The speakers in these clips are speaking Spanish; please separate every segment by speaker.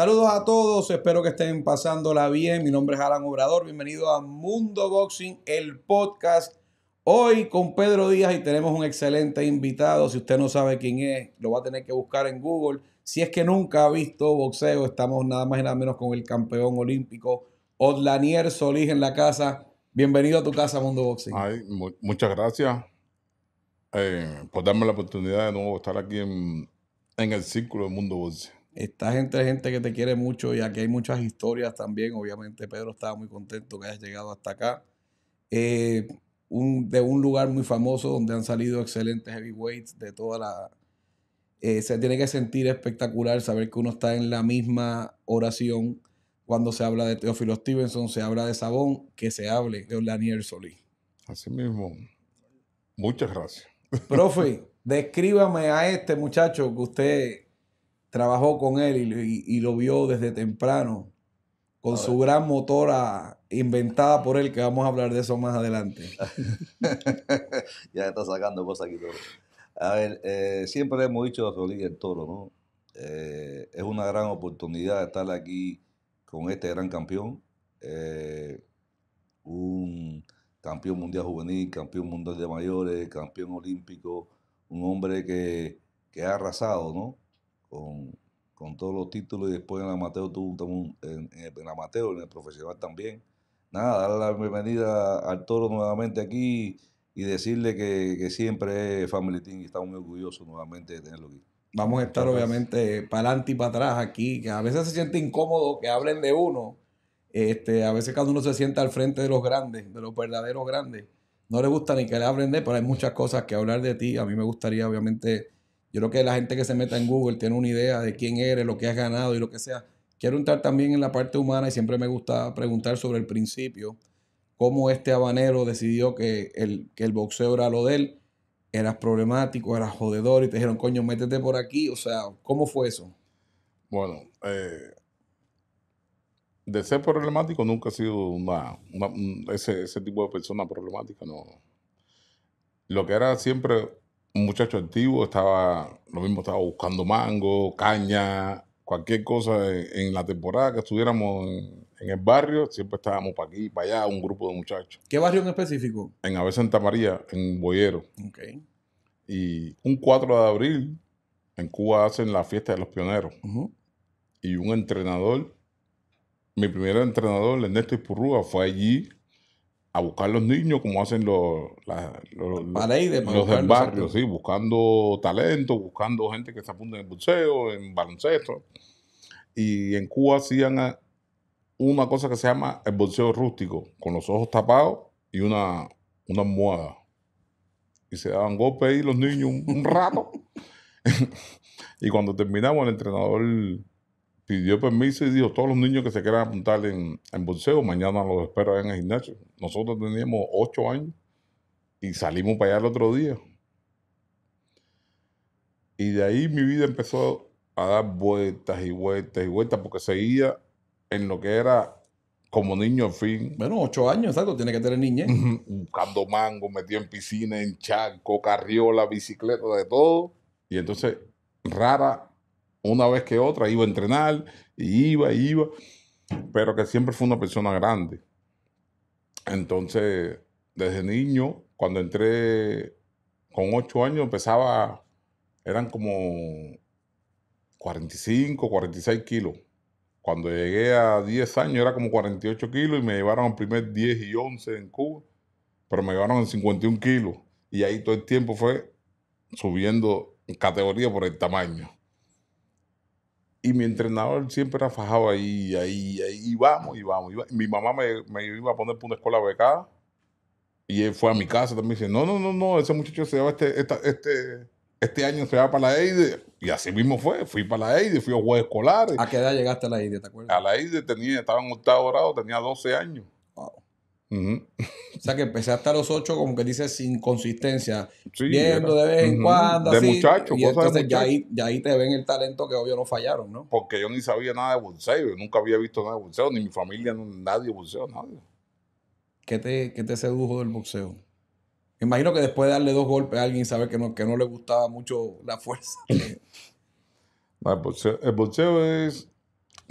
Speaker 1: Saludos a todos, espero que estén pasándola bien. Mi nombre es Alan Obrador, bienvenido a Mundo Boxing, el podcast. Hoy con Pedro Díaz y tenemos un excelente invitado. Si usted no sabe quién es, lo va a tener que buscar en Google. Si es que nunca ha visto boxeo, estamos nada más y nada menos con el campeón olímpico Otlanier Solís en la casa. Bienvenido a tu casa,
Speaker 2: Mundo Boxing. muchas gracias eh, por darme la oportunidad de nuevo estar aquí en, el círculo de Mundo Boxing. Estás entre gente que te quiere mucho y aquí
Speaker 1: hay muchas historias también. Obviamente Pedro estaba muy contento que hayas llegado hasta acá. Eh, de un lugar muy famoso donde han salido excelentes heavyweights de toda la... Eh, se tiene que sentir espectacular saber que uno está en la misma oración cuando se habla de Teófilo Stevenson, se habla de Sabón, que se hable de Daniel Solís.
Speaker 2: Así mismo. Muchas gracias.
Speaker 1: Profe, descríbame a este muchacho que usted trabajó con él y, y, lo vio desde temprano con su gran motora inventada por él, que vamos a hablar de eso más adelante.
Speaker 3: ya está sacando cosas aquí todo. A ver, eh, siempre hemos dicho a Rodríguez Toro, ¿no? Eh, es una gran oportunidad estar aquí con este gran campeón, eh, un campeón mundial juvenil, campeón mundial de mayores, campeón olímpico, un hombre que ha arrasado, ¿no? con, todos los títulos y después en el amateur tuvo en, el en el profesional también. Nada, darle la bienvenida al toro nuevamente aquí y decirle que, siempre es Family Team y estamos muy orgullosos nuevamente de tenerlo aquí. Vamos a estar obviamente
Speaker 1: para adelante y para atrás aquí, que a veces se
Speaker 3: siente incómodo
Speaker 1: que hablen de uno. Este, a veces cuando uno se sienta al frente de los grandes, de los verdaderos grandes, no le gusta ni que le hablen de, pero hay muchas cosas que hablar de ti. A mí me gustaría obviamente yo creo que la gente que se meta en Google tiene una idea de quién eres, lo que has ganado y lo que sea. Quiero entrar también en la parte humana y siempre me gusta preguntar sobre el principio, cómo este habanero decidió que el, que el boxeo era lo de él. Eras problemático, eras jodedor y te dijeron, coño, métete por aquí. O sea, ¿cómo fue eso?
Speaker 2: Bueno, eh, de ser problemático nunca he sido una, ese, ese tipo de persona problemática, no. Lo que era siempre un muchacho activo, estaba, lo mismo estaba buscando mango, caña, cualquier cosa en, la temporada que estuviéramos en, el barrio, siempre estábamos para aquí, para allá, un grupo de muchachos. ¿Qué barrio en específico? En Ave Santa María, en Boyero. Y un 4 de abril, en Cuba hacen la fiesta de los pioneros. Y un entrenador, mi primer entrenador, Ernesto Ispurrúa, fue allí a buscar los niños como hacen los, la, los, sí, buscando talento, buscando gente que se apunte en el bolseo, en baloncesto. Y en Cuba hacían ah, una cosa que se llama el bolseo rústico, con los ojos tapados y una, una almohada. Y se daban golpes ahí los niños un rato. y cuando terminamos, el entrenador si permiso y dijo, todos los niños que se quieran apuntar en, en mañana los espero en el gimnasio. Nosotros teníamos ocho años y salimos para allá el otro día. Y de ahí mi vida empezó a dar vueltas y vueltas y vueltas porque seguía en lo que era como niño al fin. Bueno, ocho años, exacto, tiene que tener niña. Buscando mango, metido en piscina, en charco, carriola, bicicleta, de todo. Y entonces, rara una vez que otra, iba a entrenar, y iba, iba, pero que siempre fue una persona grande. Entonces, desde niño, cuando entré con 8 años, empezaba, eran como 45, 46 kilos. Cuando llegué a 10 años era como 48 kilos y me llevaron al primer 10 y 11 en Cuba, pero me llevaron en 51 kilos. Y ahí todo el tiempo fue subiendo categoría por el tamaño. Y mi entrenador siempre era fajado ahí, ahí, ahí, y vamos, y vamos. Mi mamá me, iba a poner por una escuela becada. Y él fue a mi casa también dice, no, no, no, no, ese muchacho se va este, este, este, año se va para la EIDE. Y así mismo fue, fui para la EIDE, fui a juegos escolares. ¿A qué edad llegaste a la EIDE, te acuerdas? A la EIDE tenía, estaba en octavo grado, tenía 12 años. o sea que empecé
Speaker 1: hasta los 8, como que dice, sin consistencia, viendo de vez en cuando. De así, y entonces Ya, ahí,
Speaker 2: te ven el talento que obvio no fallaron, ¿no? Porque yo ni sabía nada de boxeo nunca había visto nada de boxeo, ni mi familia, nadie bolseo, nadie.
Speaker 1: ¿Qué te, te sedujo del boxeo? imagino que después de darle dos golpes a alguien sabe que no, que no le
Speaker 2: gustaba mucho la fuerza. el, boxeo, es,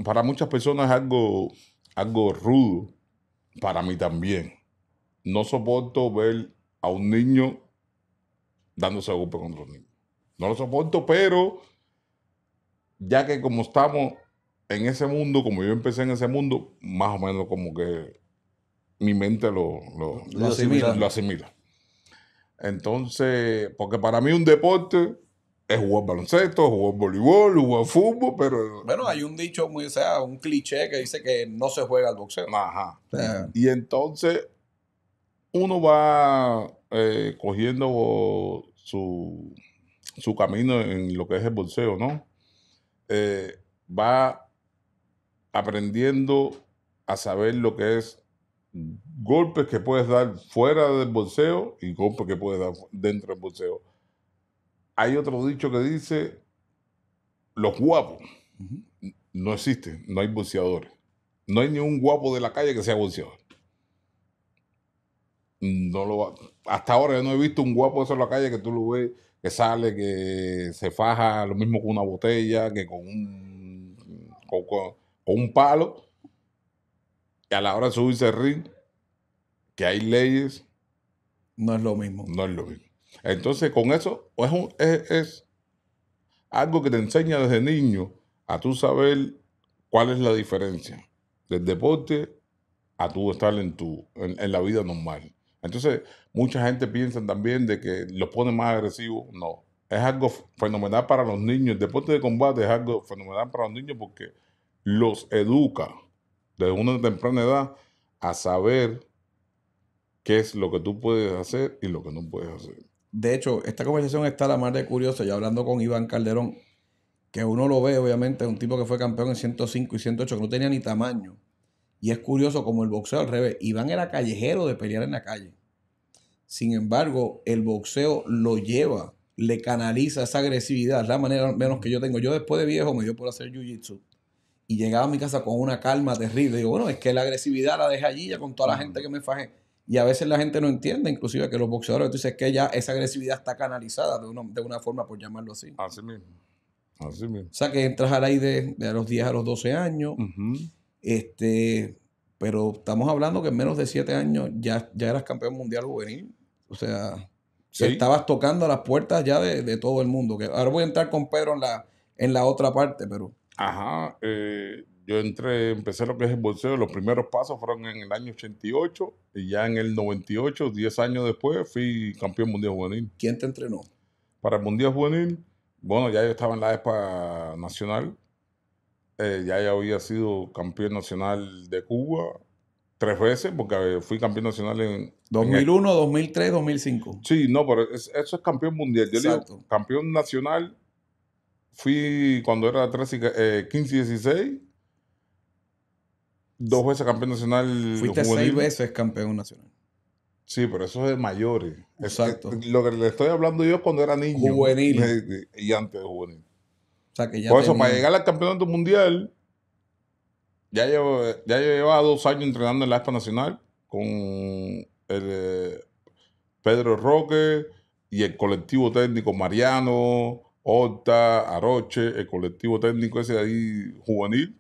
Speaker 2: para muchas personas, algo, algo rudo para mí también. No soporto ver a un niño dándose golpe con un niño. No lo soporto, pero ya que como estamos en ese mundo, como yo empecé en ese mundo, más o menos como que mi mente lo, lo, asimila. lo asimila. Entonces, porque para mí un deporte es jugó baloncesto, jugó voleibol, jugó fútbol, pero...
Speaker 1: Bueno, hay un dicho muy, o sea, un cliché que dice que no se juega al boxeo. Ajá.
Speaker 2: y entonces uno va eh, cogiendo su, camino en lo que es el boxeo, ¿no? Eh, va aprendiendo a saber lo que es golpes que puedes dar fuera del boxeo y golpes que puedes dar dentro del boxeo hay otro dicho que dice, los guapos no existen, no hay buceadores, No hay ni un guapo de la calle que sea buceador. No lo, hasta ahora yo no he visto un guapo eso en la calle que tú lo ves, que sale, que se faja lo mismo con una botella, que con
Speaker 3: un,
Speaker 2: un palo. Y a la hora de subirse el ring, que hay leyes. No es lo mismo. No es lo mismo. Entonces, con eso es, un, es, algo que te enseña desde niño a tú saber cuál es la diferencia del deporte a tú estar en, tu, en, la vida normal. Entonces, mucha gente piensa también de que los pone más agresivos. No, es algo fenomenal para los niños. El deporte de combate es algo fenomenal para los niños porque los educa desde una temprana edad a saber qué es lo que tú puedes hacer y lo que no puedes hacer de
Speaker 1: hecho, esta conversación está la más de curiosa. Yo hablando con Iván Calderón, que uno lo ve, obviamente, un tipo que fue campeón en 105 y 108, que no tenía ni tamaño. Y es curioso como el boxeo al revés. Iván era callejero de pelear en la calle. Sin embargo, el boxeo lo lleva, le canaliza esa agresividad, la manera menos que yo tengo. Yo después de viejo me dio por hacer jiu-jitsu y llegaba a mi casa con una calma terrible. Digo, bueno, es que la agresividad la dejé allí ya con toda la gente que me fajé. Y a veces la gente no entiende, inclusive, que los boxeadores, tú dices que ya esa agresividad está canalizada de una, forma, por llamarlo así. Así mismo. Así mismo. O sea, que entras al aire de, a los 10 a los 12 años. este, pero estamos hablando que en menos de 7 años ya, ya eras campeón mundial juvenil. O sea, estabas tocando las puertas ya de, todo el mundo. Que ahora voy a entrar con Pedro en la,
Speaker 2: en la otra parte, pero... Ajá. Eh, yo entré, empecé lo que es el bolsillo. los primeros pasos fueron en el año 88 y ya en el 98, 10 años después, fui campeón mundial juvenil. ¿Quién te entrenó? Para el mundial juvenil, bueno, ya yo estaba en la ESPA nacional, eh, ya había sido campeón nacional de Cuba tres veces, porque eh, fui campeón nacional en... 2001, 2003, 2005. Sí, no, pero eso es campeón mundial. Yo Digo, campeón nacional fui cuando era 13, 15 y 16 Dos veces campeón nacional. Fuiste seis
Speaker 1: veces campeón nacional.
Speaker 2: Sí, pero eso es de mayores. Exacto. lo que le estoy hablando yo es cuando era niño. Juvenil. Eh, eh, y antes de juvenil. Por eso, para llegar al campeonato mundial, ya llevo, ya llevaba dos años entrenando en la ESPA Nacional con el, eh, Pedro Roque y el colectivo técnico Mariano, Horta, Aroche, el colectivo técnico ese de ahí juvenil.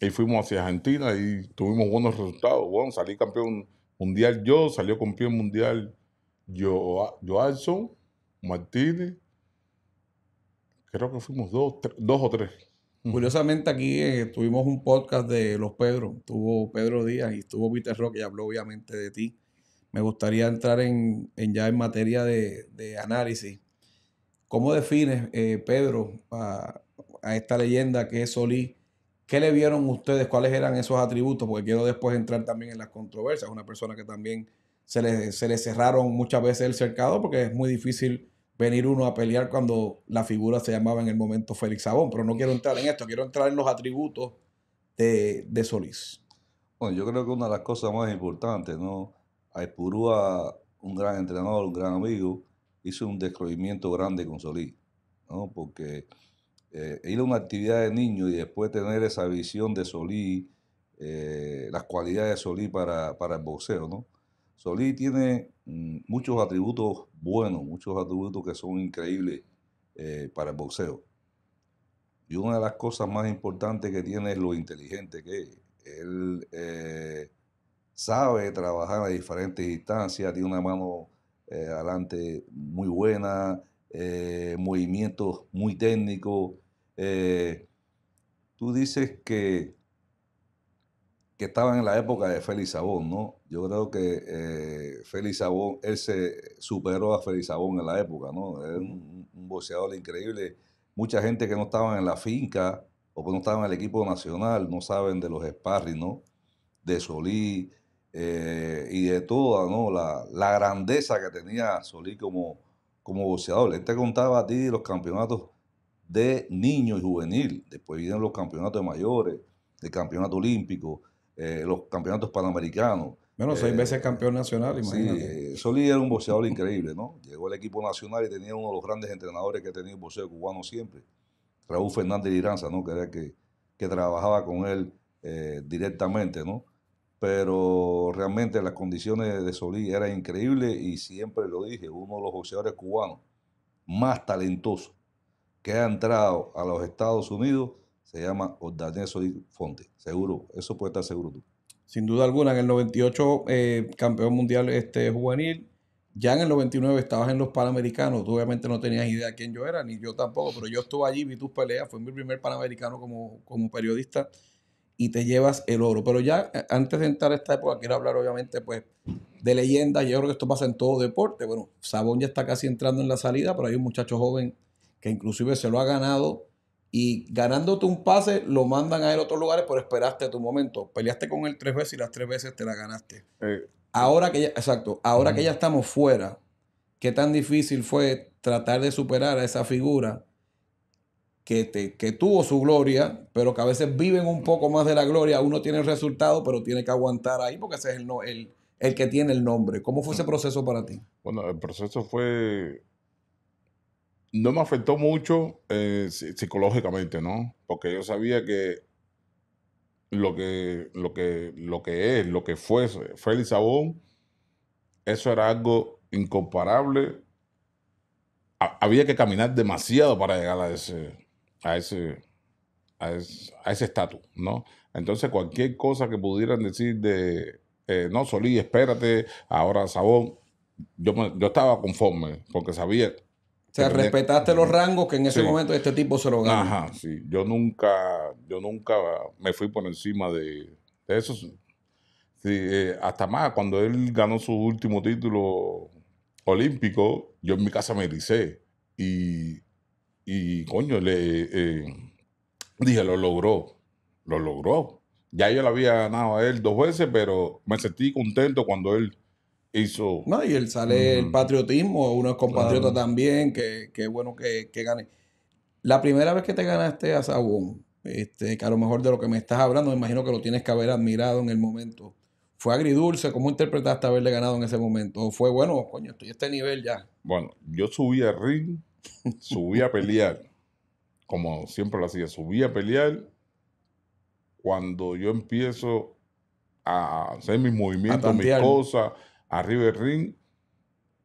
Speaker 2: Y fuimos hacia Argentina y tuvimos buenos resultados. Bueno, salí campeón mundial yo, salió campeón mundial yo, Martínez. Creo que fuimos dos, o tres. Curiosamente aquí eh, tuvimos un podcast de
Speaker 1: los Pedro, tuvo Pedro Díaz y estuvo Peter Rock y habló obviamente de ti. Me gustaría entrar en, ya en materia de, análisis. ¿Cómo defines, eh, Pedro, a, a, esta leyenda que es Solí ¿Qué le vieron ustedes? ¿Cuáles eran esos atributos? Porque quiero después entrar también en las controversias. Una persona que también se le, cerraron muchas veces el cercado porque es muy difícil venir uno a pelear cuando la figura se llamaba en el momento Félix Sabón. Pero no quiero entrar en esto, quiero entrar en los atributos
Speaker 3: de, Solís. Bueno, yo creo que una de las cosas más importantes, ¿no? Espurúa, un gran entrenador, un gran amigo, hizo un descubrimiento grande con Solís, ¿no? Porque eh, ir a una actividad de niño y después tener esa visión de Solí, eh, las cualidades de Solí para, para el boxeo, ¿no? Solí tiene mm, muchos atributos buenos, muchos atributos que son increíbles eh, para el boxeo. Y una de las cosas más importantes que tiene es lo inteligente que es. Él sabe trabajar a diferentes distancias, tiene una mano adelante muy buena, movimientos muy técnicos, eh, tú dices que, que estaban en la época de Félix Sabón, ¿no? Yo creo que eh, Félix Sabón, él se superó a Félix Sabón en la época, ¿no? Era un, un boxeador increíble. Mucha gente que no estaba en la finca o que no estaba en el equipo nacional no saben de los sparring, ¿no? De Solí eh, y de toda, ¿no? La, la grandeza que tenía Solí como, como boxeador. Él te contaba a ti los campeonatos de niño y juvenil. Después vienen los campeonatos de mayores, de campeonato olímpico, eh, los campeonatos panamericanos. menos seis eh, veces campeón nacional, imagínate. Sí, Solí era un boxeador increíble, ¿no? Llegó al equipo nacional y tenía uno de los grandes entrenadores que ha tenido el boxeo cubano siempre, Raúl Fernández Liranza, ¿no? Que que, que trabajaba con él eh, directamente, ¿no? Pero realmente las condiciones de Solí eran increíbles y siempre lo dije, uno de los boxeadores cubanos más talentosos que ha entrado a los Estados Unidos se llama Daniel Soy Fonte. Seguro, eso puede estar seguro tú.
Speaker 1: Sin duda alguna, en el 98 eh, campeón mundial este, juvenil, ya en el 99 estabas en los Panamericanos, tú obviamente no tenías idea de quién yo era, ni yo tampoco, pero yo estuve allí, vi tus peleas, fue mi primer Panamericano como, como periodista y te llevas el oro. Pero ya eh, antes de entrar a esta época, quiero hablar obviamente pues de leyendas, yo creo que esto pasa en todo deporte, bueno, Sabón ya está casi entrando en la salida, pero hay un muchacho joven que inclusive se lo ha ganado y ganándote un pase lo mandan a él a otros lugares, pero esperaste tu momento. Peleaste con él tres veces y las tres veces te la ganaste. Eh, ahora que ya, exacto, ahora que ya estamos fuera, ¿qué tan difícil fue tratar de superar a esa figura que, que tuvo su gloria, pero que a veces viven un poco más de la gloria? Uno tiene el resultado, pero tiene que aguantar ahí porque ese es el, el, el que tiene el nombre. ¿Cómo fue ese proceso
Speaker 2: para ti? Bueno, el proceso fue no me afectó mucho eh, psicológicamente, ¿no? Porque yo sabía que lo que, lo que, lo que es, lo que fue Félix Sabón, eso era algo incomparable. había que caminar demasiado para llegar a ese, a ese, a ese, estatus, ¿no? Entonces cualquier cosa que pudieran decir de, eh, no, Solí, espérate, ahora Sabón, yo, yo estaba conforme, porque sabía o respetaste los rangos que en ese momento este tipo se lo ganó. Ajá, sí. Yo nunca, yo nunca me fui por encima de, eso. Eh, hasta más, cuando él ganó su último título olímpico, yo en mi casa me ericé. Y, y coño, le eh, dije, lo logró. Lo logró. Ya yo le había ganado a él dos veces, pero me sentí contento cuando él hizo. No, y
Speaker 1: él sale el patriotismo, uno es compatriota también, que, que bueno que, que, gane. La primera vez que te ganaste a Sabón, este, que a lo mejor de lo que me estás hablando, me imagino que lo tienes que haber admirado en el momento. ¿Fue agridulce? ¿Cómo interpretaste haberle ganado en ese momento? ¿O fue bueno, coño, estoy a este nivel ya?
Speaker 2: Bueno, yo subí a ring, subí a pelear, como siempre lo hacía, subí a pelear. Cuando yo empiezo a hacer mis movimientos, mis cosas, a River Ring,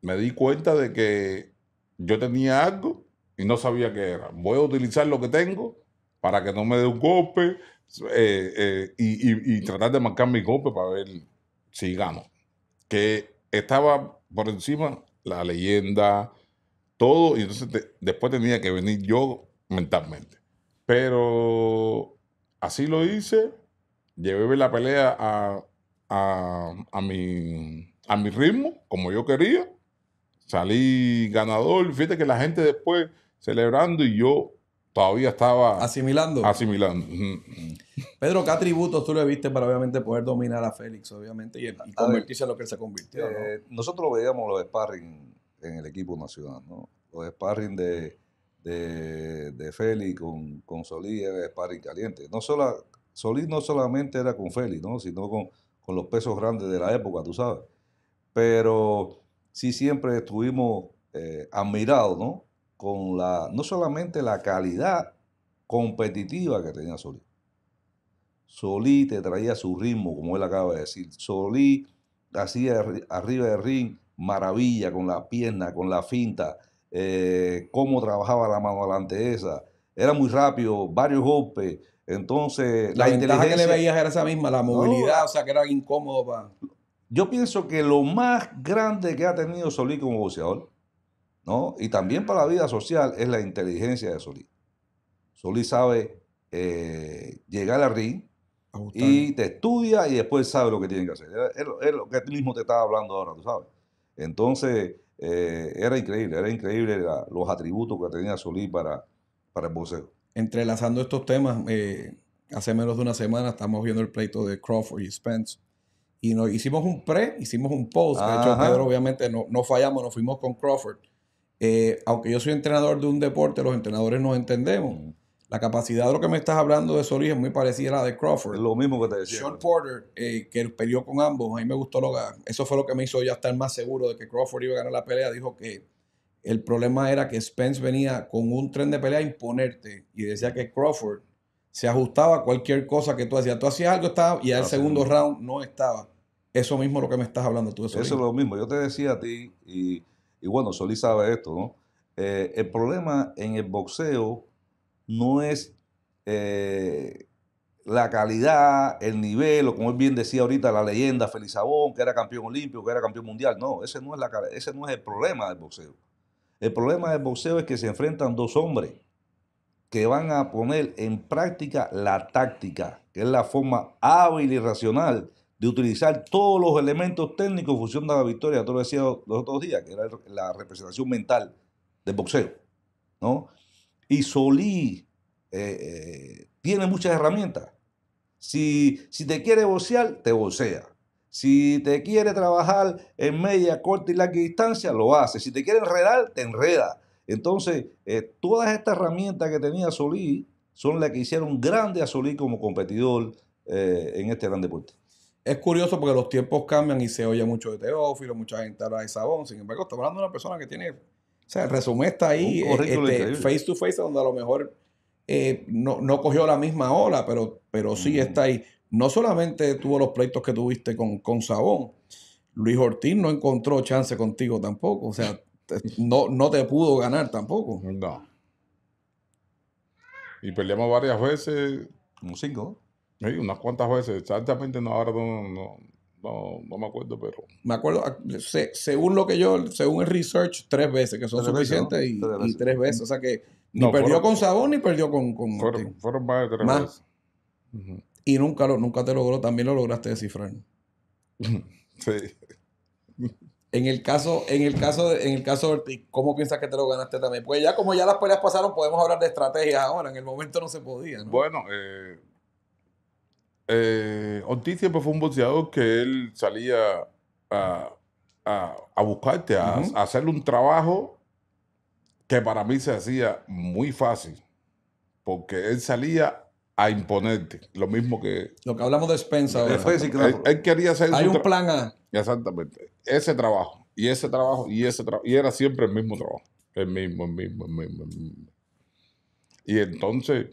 Speaker 2: me di cuenta de que yo tenía algo y no sabía qué era. Voy a utilizar lo que tengo para que no me dé un golpe eh, eh, y, tratar de marcar mi golpe para ver si gano. Que estaba por encima la leyenda, todo, y entonces después tenía que venir yo mentalmente. Pero así lo hice, llevé la pelea a, a, a mi a mi ritmo, como yo quería. Salí ganador. Fíjate que la gente después celebrando y yo todavía estaba... Asimilando. Asimilando. Pedro, ¿qué atributos tú le
Speaker 1: viste para obviamente poder dominar a Félix, obviamente, y, ah, convertirse en lo que él se convirtió?
Speaker 3: Eh, nosotros veíamos los sparring en el equipo nacional, ¿no? Los sparring de, de, Félix con, con Solís era sparring caliente. No Solís no solamente era con Félix, ¿no? Sino con, con los pesos grandes de la época, tú sabes pero sí siempre estuvimos eh, admirados, ¿no? Con la, no solamente la calidad competitiva que tenía Solí. Solí te traía su ritmo, como él acaba de decir. Solí hacía arriba del ring maravilla con la pierna, con la finta, eh, cómo trabajaba la mano adelante esa. Era muy rápido, varios golpes. Entonces, la, ventaja inteligencia... que le veías era esa
Speaker 1: misma, la movilidad, o sea, que era incómodo para
Speaker 3: yo pienso que lo más grande que ha tenido Solís como boxeador, ¿no? y también para la vida social, es la inteligencia de Solís. Solís sabe eh, llegar al ring y te estudia y después sabe lo que tiene que hacer. Es, lo que tú mismo te estaba hablando ahora, tú sabes. Entonces, eh, era increíble, era increíble los atributos que tenía Solí para, para el boxeo. Entrelazando estos temas, eh, hace menos de una semana estamos viendo el pleito
Speaker 1: de Crawford y Spence y nos hicimos un pre, hicimos un post. De hecho, Pedro, obviamente, no, no, fallamos, nos fuimos con Crawford. Eh, aunque yo soy entrenador de un deporte, los entrenadores nos entendemos. Mm. La capacidad de lo que me estás hablando de Solís es muy parecida a la de Crawford. Lo mismo que te decía. Sean Porter, eh, que peleó con ambos, a mí me gustó lo Eso fue lo que me hizo ya estar más seguro de que Crawford iba a ganar la pelea. Dijo que el problema era que Spence venía con un tren de pelea a imponerte y decía que Crawford se ajustaba a cualquier cosa que tú hacías. Tú hacías algo estaba, y al segundo round no estaba. Eso mismo es lo que me estás hablando tú. Eso, eso es
Speaker 3: lo mismo. Yo te decía a ti, y, bueno, Solís sabe esto, ¿no? Eh, el problema en el boxeo no es eh, la calidad, el nivel, o como bien decía ahorita, la leyenda Sabón, que era campeón olímpico, que era campeón mundial. No, ese no es, la, ese no es el problema del boxeo. El problema del boxeo es que se enfrentan dos hombres que van a poner en práctica la táctica, que es la forma hábil y racional de utilizar todos los elementos técnicos en función de la victoria. todo lo decías los otros días, que era la representación mental del boxeo. ¿no? Y Solí eh, eh, tiene muchas herramientas. Si, si te quiere boxear, te boxea. Si te quiere trabajar en media, corta y larga distancia, lo hace. Si te quiere enredar, te enreda. Entonces, eh, todas estas herramientas que tenía Solí son las que hicieron grande a Solí como competidor eh, en este gran deporte. Es curioso porque los tiempos cambian y se oye mucho de Teófilo, mucha gente habla de Sabón.
Speaker 1: Sin embargo, estamos hablando de una persona que tiene. O sea, el está ahí, eh, este, face to face, donde a lo mejor no, cogió la misma ola, pero, pero sí mm. está ahí. No solamente tuvo los pleitos que tuviste con, con Sabón, Luis Ortiz no encontró chance contigo tampoco. O sea, no, no te pudo ganar tampoco. No.
Speaker 2: Y peleamos varias veces. Un cinco. Sí, unas cuantas veces. Exactamente, no, ahora no, no, no, me acuerdo, pero. Me acuerdo, ah, según lo que yo, según el research,
Speaker 1: tres veces, que son suficientes y, tres veces. O sea que ni perdió con Sabón ni perdió con. con fueron, más de tres veces. Y nunca, lo, nunca te logró, también lo lograste descifrar.
Speaker 2: sí.
Speaker 1: En el caso, en el caso, de, en el caso de Ortiz, ¿cómo piensas que te lo ganaste también? Pues ya como ya las peleas pasaron, podemos hablar de estrategias ahora. En el momento no se podía.
Speaker 2: Bueno, eh, eh, Ortiz siempre fue un boxeador que él salía a, buscarte, a, a, hacerle un trabajo que para mí se hacía muy fácil, porque él salía a imponerte. Lo mismo que. Lo que hablamos de
Speaker 1: Spencer. Eh, él, él, quería hacer. Hay un plan A.
Speaker 2: Exactamente. Ese trabajo. Y ese trabajo. Y ese trabajo. Y era siempre el mismo trabajo. El mismo, el mismo, el mismo. Y entonces,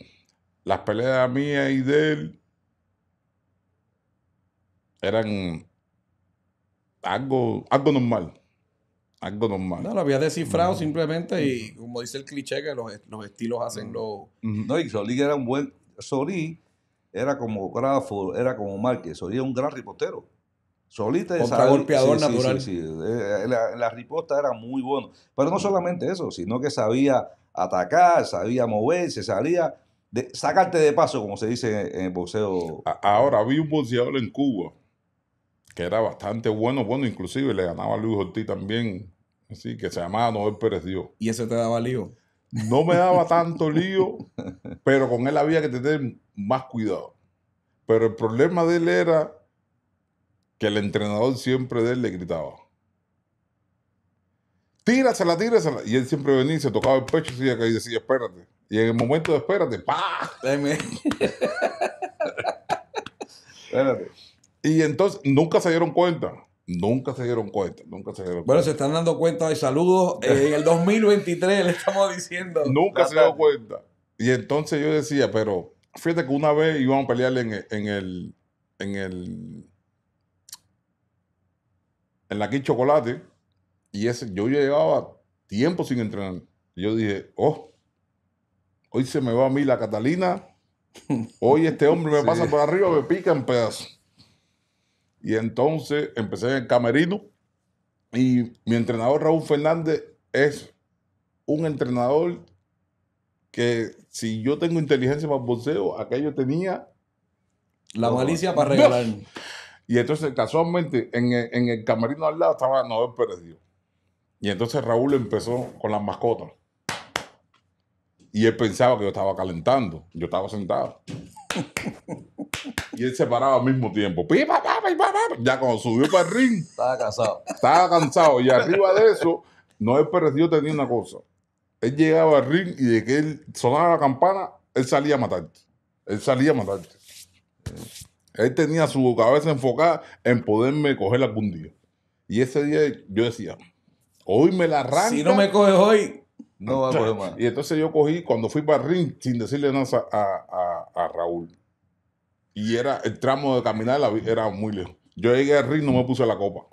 Speaker 2: las peleas mía y de él eran algo, algo normal. Algo normal. No, lo había
Speaker 1: descifrado mm. simplemente y como dice el cliché que los, los estilos hacen mm. lo...
Speaker 3: No, y Solís era un buen Solí era como Grafo, era como Márquez, Solí era un gran ripostero. Solita de golpeador natural. Eh, eh, la, riposta era muy bueno. Pero no solamente eso, sino que sabía atacar, sabía
Speaker 2: moverse, sabía de, sacarte de paso, como se dice en el boxeo. Ahora, había un boxeador en Cuba que era bastante bueno, bueno, inclusive le ganaba a Luis Ortiz también, así que se llamaba Noel Pérez Dios. ¿Y ese te daba lío? No me daba tanto lío, pero con él había que tener más cuidado. Pero el problema de él era que el entrenador siempre de él le gritaba. Tírasela, tírasela. Y él siempre venía, se tocaba el pecho y decía, espérate. Y en el momento de espérate, ¡pa! espérate. Y entonces nunca se dieron cuenta. Nunca se dieron cuenta, nunca se dieron cuenta. Bueno, se están
Speaker 1: dando cuenta de saludos. Eh, en el 2023 le estamos diciendo. Nunca se dieron cuenta.
Speaker 2: Y entonces yo decía, pero fíjate que una vez íbamos a pelear en, en el. En el. En la chocolate. Y ese, yo llevaba tiempo sin entrenar. yo dije, oh, hoy se me va a mí la Catalina. Hoy este hombre me pasa por arriba, me pica en pedazos. Y entonces empecé en el camerino y mi entrenador Raúl Fernández es un entrenador que si yo tengo inteligencia para el boxeo, aquello tenía... La malicia para regalarme. Y entonces casualmente en el, camerino al lado estaba Noel Pérez Y entonces Raúl empezó con las mascotas. Y él pensaba que yo estaba calentando. Yo estaba sentado. y él se paraba al mismo tiempo. Ya cuando subió para el ring. Estaba cansado. Estaba cansado. Y arriba de eso, no he parecido tenía una cosa. Él llegaba al ring y de que él sonaba la campana, él salía a matarte. Él salía a matarte. Él tenía su cabeza enfocada en poderme coger algún día. Y ese día yo decía, hoy me la arranca. Si no me coges hoy, no va a coger más. Y entonces yo cogí, cuando fui para el ring, sin decirle nada a Raúl y era el tramo de caminar era muy lejos. Yo llegué al ring, no me puse la copa.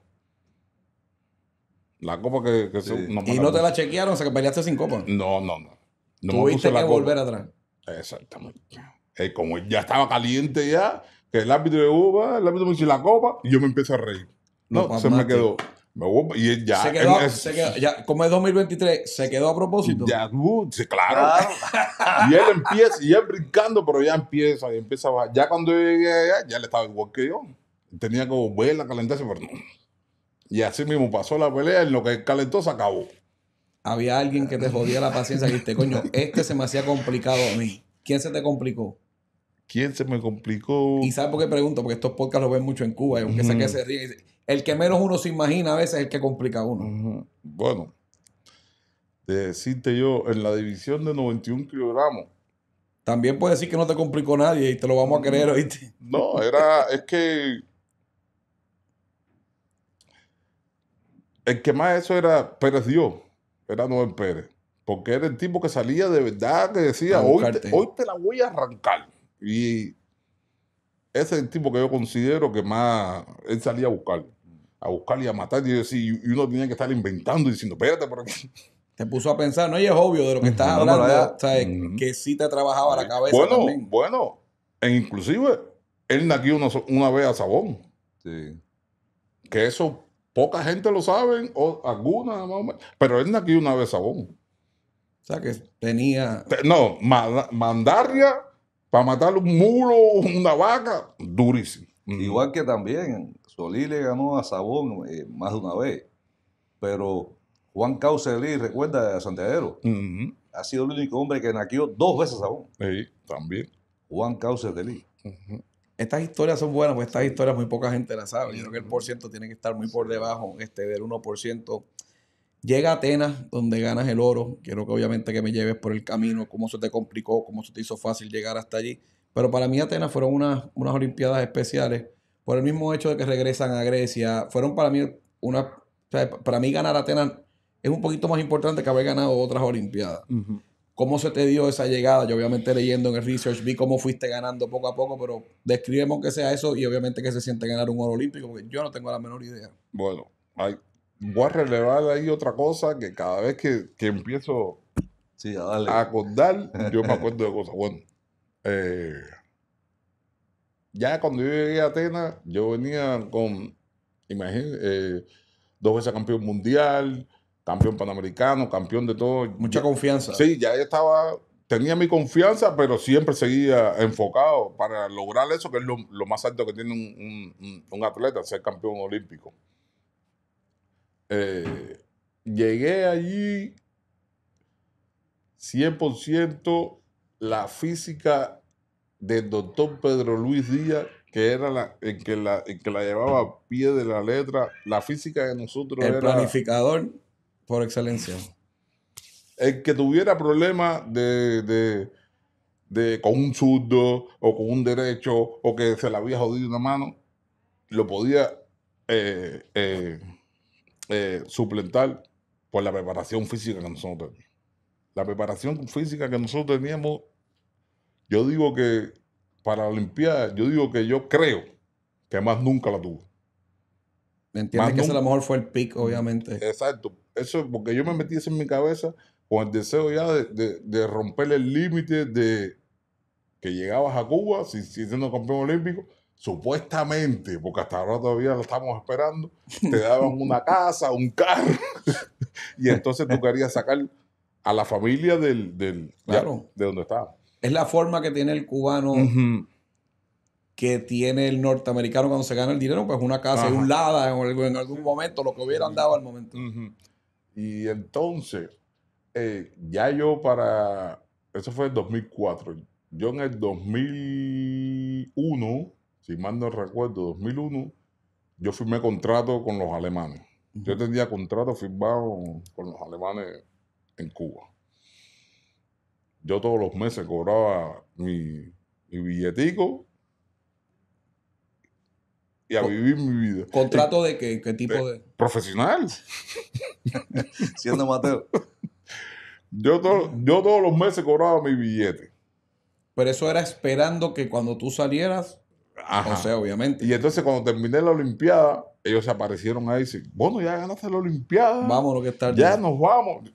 Speaker 2: La copa que, se, ¿Y no te la chequearon? O sea, que peleaste sin copa. No, no, no.
Speaker 1: Tuviste que volver
Speaker 2: atrás. Exactamente. Eh, como ya estaba caliente ya, que el árbitro de uva, el árbitro me hizo la copa y yo me empecé a reír.
Speaker 1: no se me quedó
Speaker 2: y ya, como es 2023, se quedó a propósito. Ya, uh, claro. y él empieza, y él brincando, pero ya empieza, y empieza a bajar. Ya cuando yo llegué ya le estaba igual que yo. Tenía que volver a calentarse, pero no. Y así mismo pasó la pelea, en lo
Speaker 1: que calentó se acabó. Había alguien que te jodía la paciencia, que dijiste, coño, este se me hacía complicado a mí. ¿Quién se te complicó? ¿Quién se me complicó? Y sabes por qué pregunto, porque estos podcasts los ven mucho en Cuba, y aunque que se ríen el que menos uno se imagina a veces es el que complica a uno.
Speaker 2: Bueno, decirte yo, en la división de 91 kilogramos. También puedes decir que no te complicó nadie y te lo vamos a creer, ¿oíste? No, era, es que. El que más eso era Pérez Dios, era Noel Pérez. Porque era el tipo que salía de verdad, que decía, hoy hoy te la voy a arrancar. Y ese es el tipo que yo considero que más. Él salía a buscar. A buscar y a matar. Y, uno tenía que estar inventando y diciendo, espérate, por aquí. Te puso a pensar, no, es obvio de lo que estás hablando, ¿sabes? que sí te trabajaba la cabeza. Bueno, bueno, e inclusive él nació una, vez a Sabón. Sí. Que eso poca gente lo sabe, o alguna más o menos, pero él nació una vez a Sabón. O sea, que tenía. No, Mandarria para matar un muro una vaca, durísimo.
Speaker 3: Igual que también Solí le ganó a Sabón eh, más de una vez. Pero Juan Caucelí, recuerda a Santiago, ha sido el único hombre que naqueó dos veces a Sabón.
Speaker 2: Sí, también.
Speaker 3: Juan Caucelí. de Estas historias son buenas, porque
Speaker 1: estas historias muy poca gente las sabe. Yo creo que el por ciento tiene que estar muy por debajo este, del 1% Llega Atenas, donde ganas el oro. Quiero que obviamente que me lleves por el camino, cómo se te complicó, cómo se te hizo fácil llegar hasta allí. Pero para mí Atenas fueron unas, unas Olimpiadas especiales por el mismo hecho de que regresan a Grecia. Fueron para mí una... para mí ganar Atenas es un poquito más importante que haber ganado otras Olimpiadas. ¿Cómo se te dio esa llegada? Yo obviamente leyendo en el research vi cómo fuiste ganando poco a poco, pero describimos que sea eso y obviamente que se siente ganar un oro olímpico, porque yo no tengo la menor idea.
Speaker 2: Bueno, hay, voy a relevar ahí otra cosa que cada vez que, empiezo a acordar, yo me acuerdo de cosas. Bueno, eh, ya cuando yo vivía a Atenas, yo venía con, imagínense, eh, dos veces campeón mundial, campeón panamericano, campeón de todo. Mucha confianza. Sí, ya estaba, tenía mi confianza, pero siempre seguía enfocado para lograr eso, que es lo, más alto que tiene un atleta, ser campeón olímpico. Eh, llegué allí 100% la física del doctor Pedro Luis Díaz, que era la, el, que la, que la llevaba a pie de la letra, la física de nosotros el planificador por excelencia. El que tuviera problemas de, de, con un zurdo o con un derecho o que se le había jodido una mano, lo podía... Eh, eh, eh, suplentar por la preparación física que nosotros teníamos. La preparación física que nosotros teníamos, yo digo que para la Olimpiada, yo digo que yo creo que más nunca la tuvo. ¿Me entiendes que ese a lo mejor fue el pick, obviamente? Exacto. Eso porque yo me metí eso en mi cabeza con el deseo ya de, de, romper el límite de que llegabas a Cuba, si siendo campeón olímpico, supuestamente, porque hasta ahora todavía lo estamos esperando, te daban una casa, un carro, y entonces tú querías sacar a la familia del, claro. de donde
Speaker 1: estaba. Es la forma que tiene el cubano, que tiene el norteamericano cuando se gana el dinero, pues una casa y un lada en, algún momento, lo que hubieran
Speaker 2: dado al momento. Y entonces, eh, ya yo para, eso fue en 2004, yo en el 2001 si mal no recuerdo, 2001, yo firmé contrato con los alemanes. Yo tenía contrato firmado con los alemanes en Cuba. Yo todos los meses cobraba mi, billetico y a vivir mi vida. ¿Contrato de qué, qué tipo eh, de? Profesional. Siendo Mateo. Yo, yo todos los meses cobraba mi billete. Pero eso era
Speaker 1: esperando que cuando tú salieras
Speaker 2: o sea, obviamente. Y entonces cuando terminé la Olimpiada, ellos aparecieron ahí y dicen, bueno, ya ganaste la Olimpiada. Vamos, lo que está Ya nos vamos.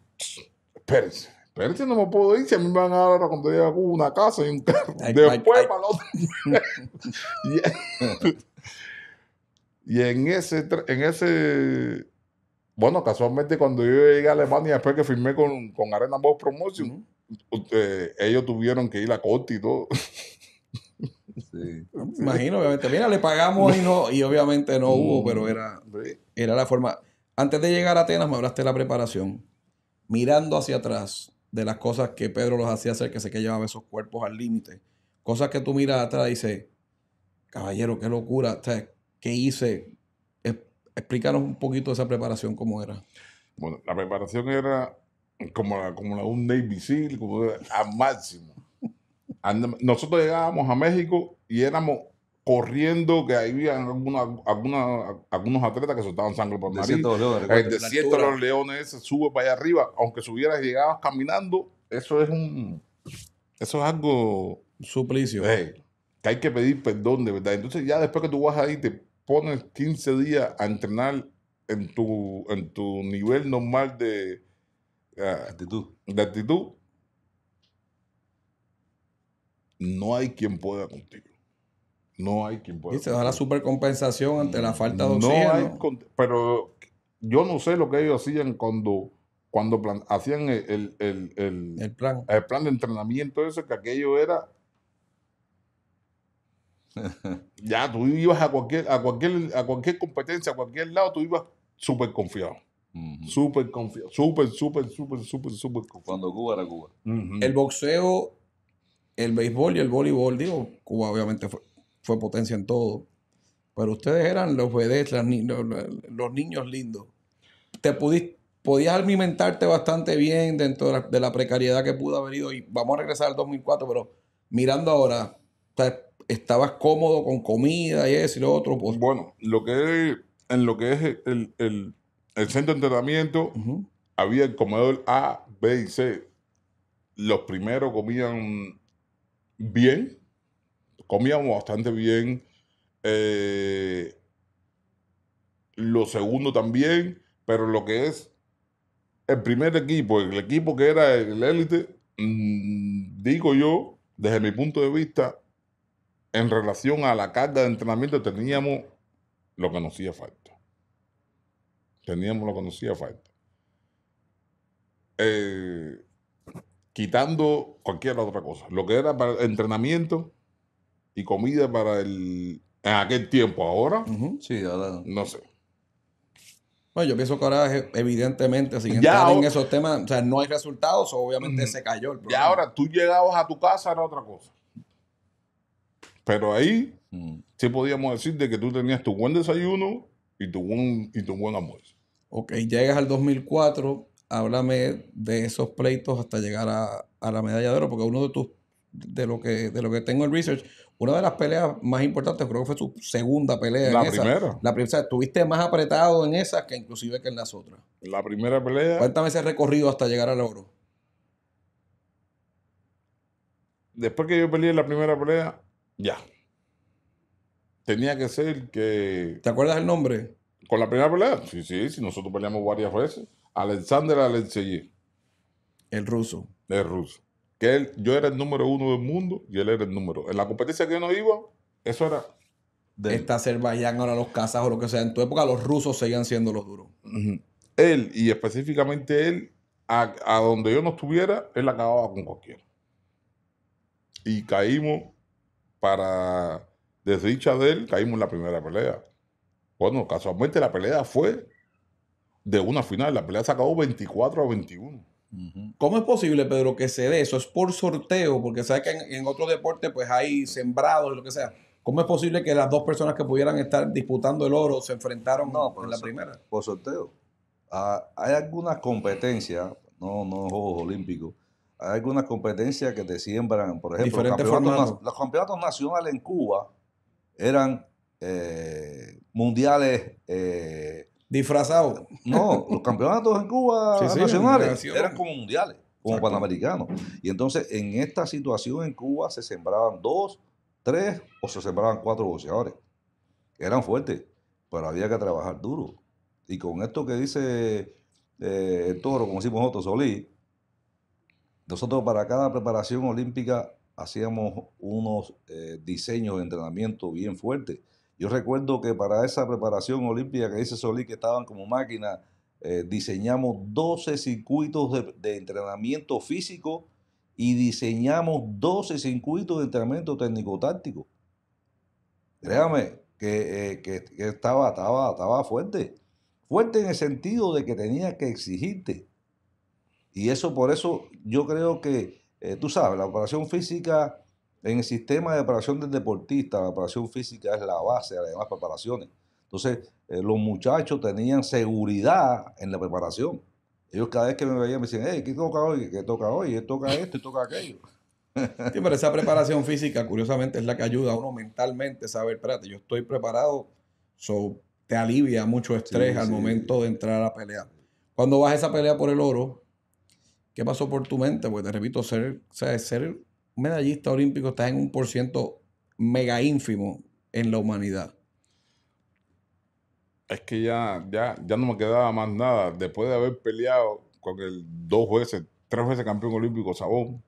Speaker 2: Espérense. Espérense, no me puedo ir. Si a mí me van a dar ahora cuando llegue una casa y un carro. Después para los... y en ese, en ese... Bueno, casualmente cuando yo llegué a Alemania, después que firmé con, con Arena Boss Promotion, eh, ellos tuvieron que ir a corte y todo. Imagino, obviamente.
Speaker 1: Mira, le pagamos y y obviamente no hubo, mm. pero era, era la forma. Antes de llegar a Atenas, me hablaste de la preparación. Mirando hacia atrás de las cosas que Pedro los hacía hacer, que sé que llevaba esos cuerpos al límite. Cosas que tú miras atrás y dices, caballero, qué locura,
Speaker 2: ¿qué hice? Explícanos un poquito de esa preparación, cómo era. Bueno, la preparación era como, la, como la un Navy SEAL, como al máximo nosotros llegábamos a México y éramos corriendo, que había alguna, algunos atletas que soltaban sangre por nariz. El desierto eh, de los leones sube para allá arriba. Aunque subieras y llegabas caminando, eso es un... Eso es algo... Suplicio. que hay que pedir perdón, de verdad. Entonces ya después que tú vas ahí, te pones 15 días a entrenar en tu, en tu nivel normal de... Ah, actitud. De actitud no hay quien pueda contigo. No hay quien pueda. Y se da la supercompensación ante la falta de oxígeno. No pero yo no sé lo que ellos hacían cuando, cuando hacían el, plan. el plan de entrenamiento, eso, que aquello era ya tú ibas a cualquier, a cualquier, a cualquier competencia, a cualquier lado, tú ibas súper confiado. Súper confiado. Súper, súper, súper, súper, súper confiado.
Speaker 3: Cuando Cuba era Cuba.
Speaker 2: El boxeo
Speaker 1: el béisbol y el voleibol, digo, Cuba obviamente fue, potencia en todo, pero ustedes eran los bebés los, niños lindos. Te pudiste, podías alimentarte bastante bien dentro de la, precariedad que pudo haber ido y vamos a regresar al 2004, pero mirando ahora, estabas cómodo con comida y eso y lo otro. Pues. Bueno,
Speaker 2: lo que es, en lo que es el, centro de entrenamiento, había el comedor A, B y C. Los primeros comían bien, comíamos bastante bien. Eh, lo segundo también, pero lo que es el primer equipo, el equipo que era el élite, mm, digo yo, desde mi punto de vista, en relación a la carga de entrenamiento, teníamos lo que nos hacía falta. Teníamos lo que nos hacía falta. Eh, quitando cualquier otra cosa, lo que era para entrenamiento y comida para el... En aquel tiempo, ahora, sí, no sé.
Speaker 1: Bueno, yo pienso que ahora, evidentemente,
Speaker 2: si entrar en esos
Speaker 1: temas, o sea, no hay resultados, obviamente se cayó el problema. Y ahora tú llegabas a tu
Speaker 2: casa, era otra cosa. Pero ahí mm. sí podíamos decir de que tú tenías tu buen desayuno y tu buen, y tu buen almuerzo. Ok, llegas al
Speaker 1: 2004, háblame de esos pleitos hasta llegar a, la medalla de oro, porque uno de tus, de lo que, de lo que tengo en research, una de las peleas más importantes, creo que fue su segunda pelea. La primera. La primera. Estuviste más apretado en esa que inclusive que en las otras. La primera
Speaker 2: pelea. Cuéntame ese recorrido hasta llegar al oro. Después que yo peleé la primera pelea, ya. Tenía que ser que. ¿Te acuerdas el nombre? Con la primera pelea. Sí, sí, sí. Nosotros peleamos varias veces. Alexander Alensegui. El ruso. El ruso. Que él, yo era el número uno del mundo y él era el número. En la competencia que yo no iba, eso era. De Está Azerbaiyán, ahora los o lo que sea. En tu época, los rusos seguían siendo los duros. Él, y específicamente él, a, a, donde yo no estuviera, él acababa con cualquiera. Y caímos para desdicha de él, caímos en la primera pelea. Bueno, casualmente la pelea fue de una final. La pelea se acabó 24 a 21. ¿Cómo es posible, Pedro, que se dé eso? ¿Es por sorteo? Porque
Speaker 1: sabes que en, otro deporte pues hay sembrados y lo que sea. ¿Cómo es posible que las dos personas que pudieran estar disputando el oro se enfrentaron no, en la primera? Por sorteo.
Speaker 3: Ah, hay algunas competencias, no, no Juegos Olímpicos, hay algunas competencias que te siembran, por ejemplo, los campeonatos, nacionales en Cuba eran eh, mundiales eh, Disfrazado. No, los campeonatos en Cuba nacionales eran como mundiales, como panamericanos. Y entonces en esta situación en Cuba se sembraban dos, tres o se sembraban cuatro boxeadores. Eran fuertes, pero había que trabajar duro. Y con esto que dice eh, el toro, como decimos nosotros, Solís, nosotros para cada preparación olímpica hacíamos unos eh, diseños de entrenamiento bien fuertes yo recuerdo que para esa preparación olímpica que dice Solí, que estaban como máquina, eh, diseñamos 12 circuitos de, entrenamiento físico y diseñamos 12 circuitos de entrenamiento técnico-táctico. Créame eh, que, estaba, estaba, estaba fuerte. Fuerte en el sentido de que tenía que exigirte. Y eso por eso yo creo que, eh, tú sabes, la operación física en el sistema de preparación del deportista, la preparación física es la base de las demás preparaciones. Entonces, eh, los muchachos tenían seguridad en la preparación. Ellos cada vez que me veían me decían, ¿qué toca hoy? ¿Qué toca hoy? ¿Qué toca esto? ¿Qué toca aquello? pero esa preparación física, curiosamente, es la que ayuda a uno
Speaker 1: mentalmente a saber, espérate, yo estoy preparado, so, te alivia mucho estrés al momento de entrar a la pelea. Cuando vas a esa pelea por el oro, ¿qué pasó por tu mente? Pues te repito, ser, ser medallista olímpico está en un por ciento mega ínfimo en la humanidad.
Speaker 2: Es que ya, ya, ya no me quedaba más nada. Después de haber peleado con el dos veces, tres veces campeón olímpico Sabón,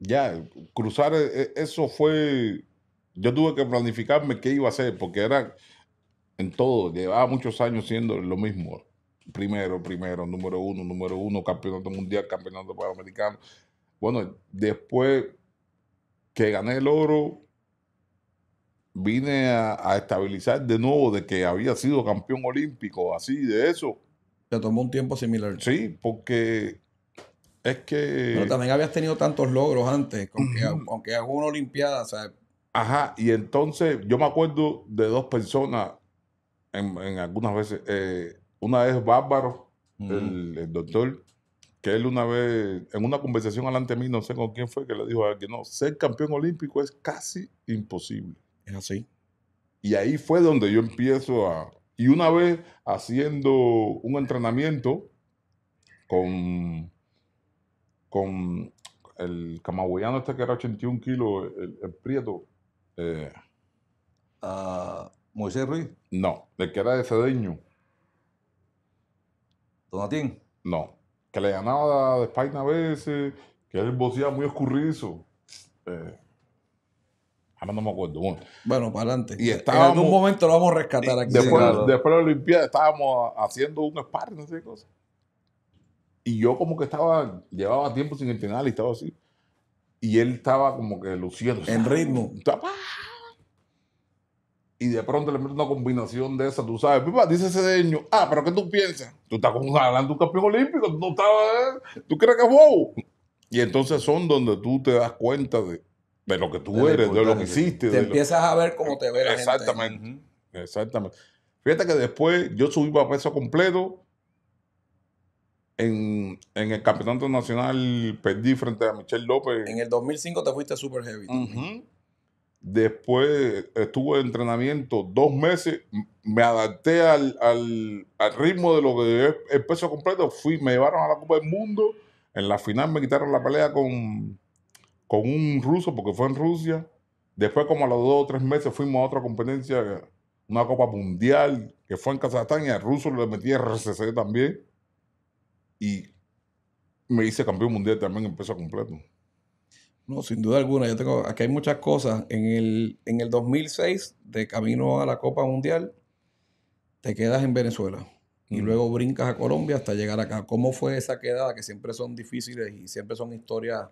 Speaker 2: ya, cruzar eh, eh, eso fue. Yo tuve que planificarme qué iba a hacer, porque era en todo, llevaba muchos años siendo lo mismo. Primero, primero, número uno, número uno, campeonato mundial, campeonato panamericano, bueno, después que gané el oro, vine a, estabilizar de nuevo de que había sido campeón olímpico, así de eso. Se tomó un tiempo similar. Sí, porque es que... Pero también
Speaker 1: habías tenido tantos
Speaker 2: logros antes, aunque,
Speaker 1: aunque hago una olimpiada,
Speaker 2: Ajá, y entonces yo me acuerdo de dos personas, en, algunas veces, eh, una es Bárbaro, el, doctor, que él una vez, en una conversación alante de mí, no sé con quién fue, que le dijo a alguien, no, ser campeón olímpico es casi imposible. Es así. Y ahí fue donde yo empiezo a... Y una vez haciendo un entrenamiento con, con el camagüeyano este que era 81 kilos, el, prieto. Eh. Ah, ¿Moisés Ruiz? No, el que era de Cedeño. ¿Donatín? No, que le ganaba de España a veces, que él bocía muy oscurrizo. Eh, ahora no me acuerdo. Bueno, para adelante. en algún momento lo vamos a rescatar aquí. Después, de la Olimpiada estábamos haciendo un sparring, no sé qué Y yo como que estaba, llevaba tiempo sin entrenar y estaba así. Y él estaba como que luciendo. En ritmo y de pronto le metes una combinación de esa, tú sabes, dice ese deño, ah, pero ¿qué tú piensas? Tú estás con un un campeón olímpico, no estabas, ¿eh? tú crees que es wow. Y entonces son donde tú te das cuenta de, lo que tú eres, de lo que hiciste. Te empiezas a ver cómo te ve la Exactamente, gente. exactamente. Fíjate que después yo subí para peso completo, en, el campeonato nacional perdí frente a Michelle
Speaker 1: López. En el 2005 te fuiste super heavy.
Speaker 2: Después estuve en entrenamiento dos meses, me adapté al, ritmo de lo que es el peso completo. Fui, me llevaron a la Copa del Mundo. En la final me quitaron la pelea con, con un ruso porque fue en Rusia. Después, como a los dos o tres meses, fuimos a otra competencia, una Copa Mundial que fue en Kazajstán y al ruso le metí RCC también. Y me hice campeón mundial también en peso completo.
Speaker 1: No, sin duda alguna. Yo tengo, aquí hay muchas cosas. En el, en el 2006, de camino a la Copa Mundial, te quedas en Venezuela y mm. luego brincas a Colombia hasta llegar acá. ¿Cómo fue esa quedada que siempre son difíciles y siempre son historias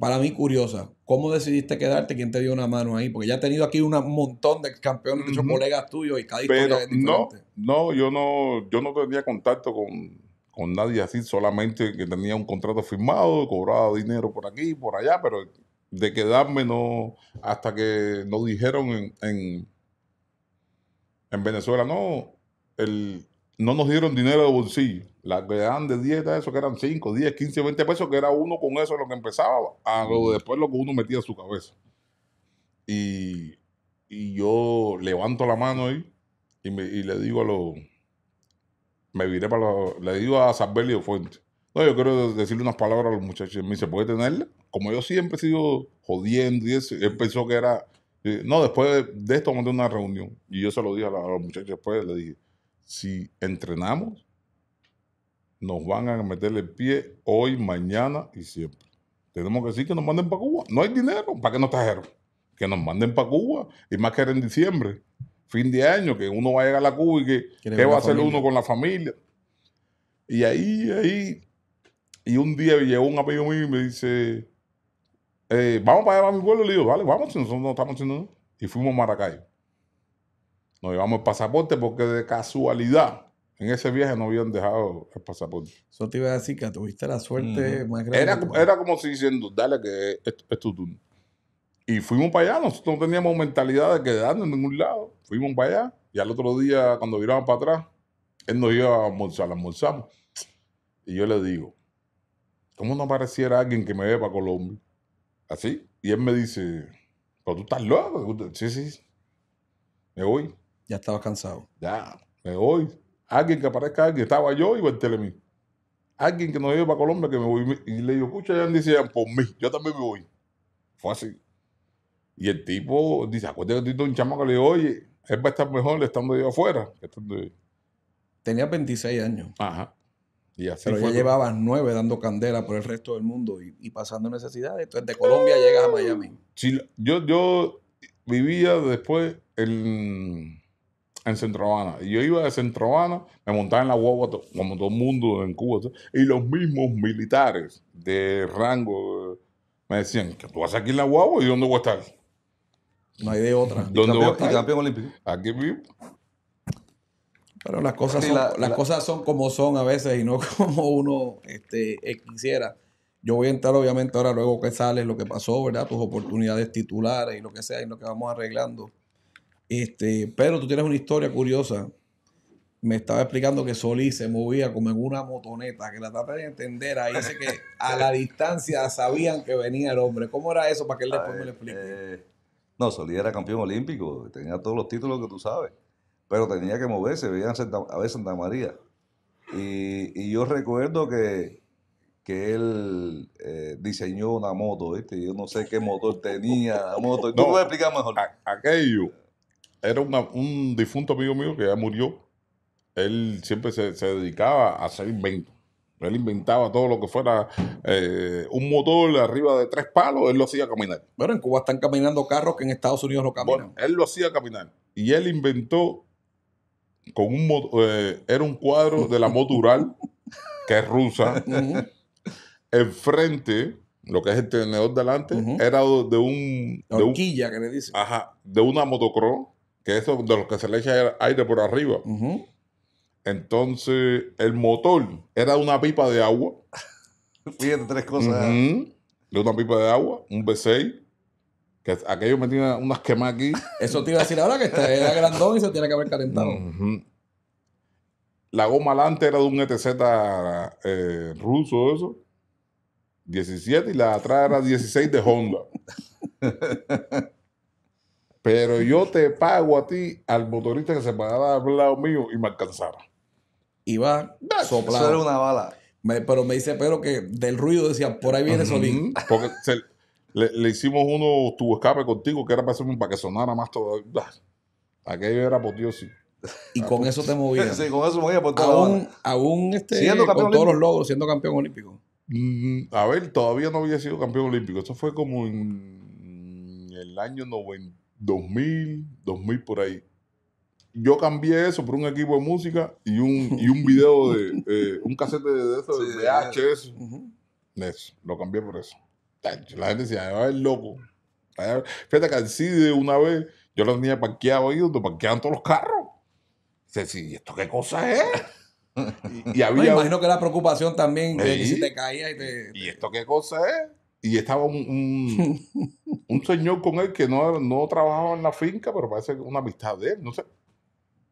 Speaker 1: para mí curiosas? ¿Cómo decidiste quedarte? ¿Quién te dio una mano ahí? Porque ya he tenido aquí un montón de
Speaker 2: campeones, de colegas tuyos y cada historia No, no, yo no, yo no tenía contacto con con nadie así, solamente que tenía un contrato firmado, cobraba dinero por aquí, por allá, pero de quedarme no, hasta que nos dijeron en, en, Venezuela, no, no nos dieron dinero de bolsillo. la que dietas, de dieta, eso que eran 5, 10, 15, 20 pesos, que era uno con eso lo que empezaba, a lo después lo que uno metía en su cabeza. Y, y yo levanto la mano ahí y, y le digo a los me viré para los, le digo a Sabelio Fuente, no, yo quiero decirle unas palabras a los muchachos. Me dice, ¿puede tenerla? Como yo siempre he sido jodiendo y eso, él pensó que era, eh, no, después de esto mandé una reunión y yo se lo dije a, los muchachos después, le dije, si entrenamos, nos van a meterle el pie hoy, mañana y siempre. Tenemos que decir que nos manden para Cuba. No hay dinero, ¿para qué nos trajeron? Que nos manden para Cuba y más que era en diciembre fin de año, que uno va a llegar a la Cuba y que qué va a hacer uno con la familia. Y ahí, ahí, y un día llegó un amigo mío y me dice, eh, vamos para allá a mi pueblo. Le digo, vale, vamos, nosotros no estamos haciendo Y fuimos a Maracaibo. Nos llevamos el pasaporte porque de casualidad en ese viaje no habían dejado el pasaporte. Eso te iba a decir que tuviste la suerte más grande. Era, como si diciendo, dale que es tu turno. Y fuimos para allá, nosotros no teníamos mentalidad de quedarnos en ningún lado. Fuimos para allá y al otro día, cuando viramos para atrás, él nos iba a almorzar, almorzamos. Y yo le digo, ¿cómo no apareciera alguien que me vea para Colombia? Así. Y él me dice, pero tú estás loco. Sí, sí. Me voy. Ya estaba cansado. Ya, me voy. Alguien que aparezca alguien. Estaba yo y Bartelemí. Alguien que nos vea para Colombia que me voy. Y le digo, escucha, ya decían, por mí, yo también me voy. Fue así. Y el tipo dice, acuérdate que de un chamo que le digo, oye, él va a estar mejor estando yo afuera. Tenía 26 años. Ajá. Y Pero ya llevabas
Speaker 1: nueve dando candela por el resto del mundo y, pasando necesidades. Entonces de Colombia llegas a Miami.
Speaker 2: Sí, yo, yo vivía después en, en Centro Habana. Y yo iba de Centro Habana, me montaba en la guagua como todo el mundo en Cuba. Y los mismos militares de rango me decían, que tú vas aquí en la guagua? ¿Y dónde voy a estar?
Speaker 1: No hay de otra. ¿Dónde y campeón
Speaker 2: olímpico. Aquí
Speaker 1: mismo. Pero las cosas, son, las como son a veces y no como uno este, eh, quisiera. Yo voy a entrar, obviamente, ahora luego que sale lo que pasó, ¿verdad? Tus oportunidades titulares y lo que sea, y lo que vamos arreglando. Este, pero tú tienes una historia curiosa. Me estaba explicando que Solís se movía como en una motoneta, que la trata de entender. Ahí dice que a la distancia sabían que venía el hombre. ¿Cómo era eso para que él después me lo explique? Eh,
Speaker 3: no, Solía era campeón olímpico, tenía todos los títulos que tú sabes, pero tenía que moverse, veía a ver Santa María. Y, yo recuerdo que, que él eh, diseñó una
Speaker 2: moto, ¿viste? Yo no sé qué motor tenía la moto. No, voy explicar mejor. aquello era un difunto amigo mío que ya murió. Él siempre se, se dedicaba a hacer inventos. Él inventaba todo lo que fuera eh, un motor arriba de tres palos, él lo hacía caminar. Pero en Cuba están caminando carros que en Estados Unidos no caminan. él lo hacía caminar. Y él inventó con un eh, era un cuadro de la Motural, que es rusa. el frente, lo que es el tenedor delante, era de un. De que le dicen. Ajá, de una motocross, que eso de los que se le echa aire por arriba. Entonces, el motor era una pipa de agua. Fíjate, tres cosas. De una pipa de agua, un b 6 Que aquello me unas quemas aquí. Eso te iba a decir ahora que era grandón y se tiene que haber calentado. La goma alante era de un ETZ eh, ruso, eso. 17 y la atrás era 16 de Honda. Pero yo te pago a ti, al motorista que se parara al lado mío y me alcanzara iba soplado. Eso
Speaker 1: una bala. pero me dice pero que del ruido decía, por ahí viene Solín.
Speaker 2: Porque le, hicimos uno tu escape contigo, que era para, hacer, para que sonara más todo. Ah, aquello era por Dios. Sí. Y con eso te movías. Sí, con eso movía por aún, este, con todos los logros, siendo campeón olímpico. a ver, todavía no había sido campeón olímpico. Eso fue como en el año 2000, 2000 por ahí yo cambié eso por un equipo de música y un, y video de eh, un casete de, eso, de VHS. Eso, lo cambié por eso. La gente decía, va a ver loco. Fíjate que así de una vez yo lo tenía parqueado ahí donde parqueaban todos los carros. Dice, ¿y ¿esto qué cosa es? Y, había... Me imagino
Speaker 1: que la preocupación también de si te caía y te, ¿Y esto qué cosa es?
Speaker 2: y estaba un, un, señor con él que no, no trabajaba en la finca, pero parece una amistad de él, no sé.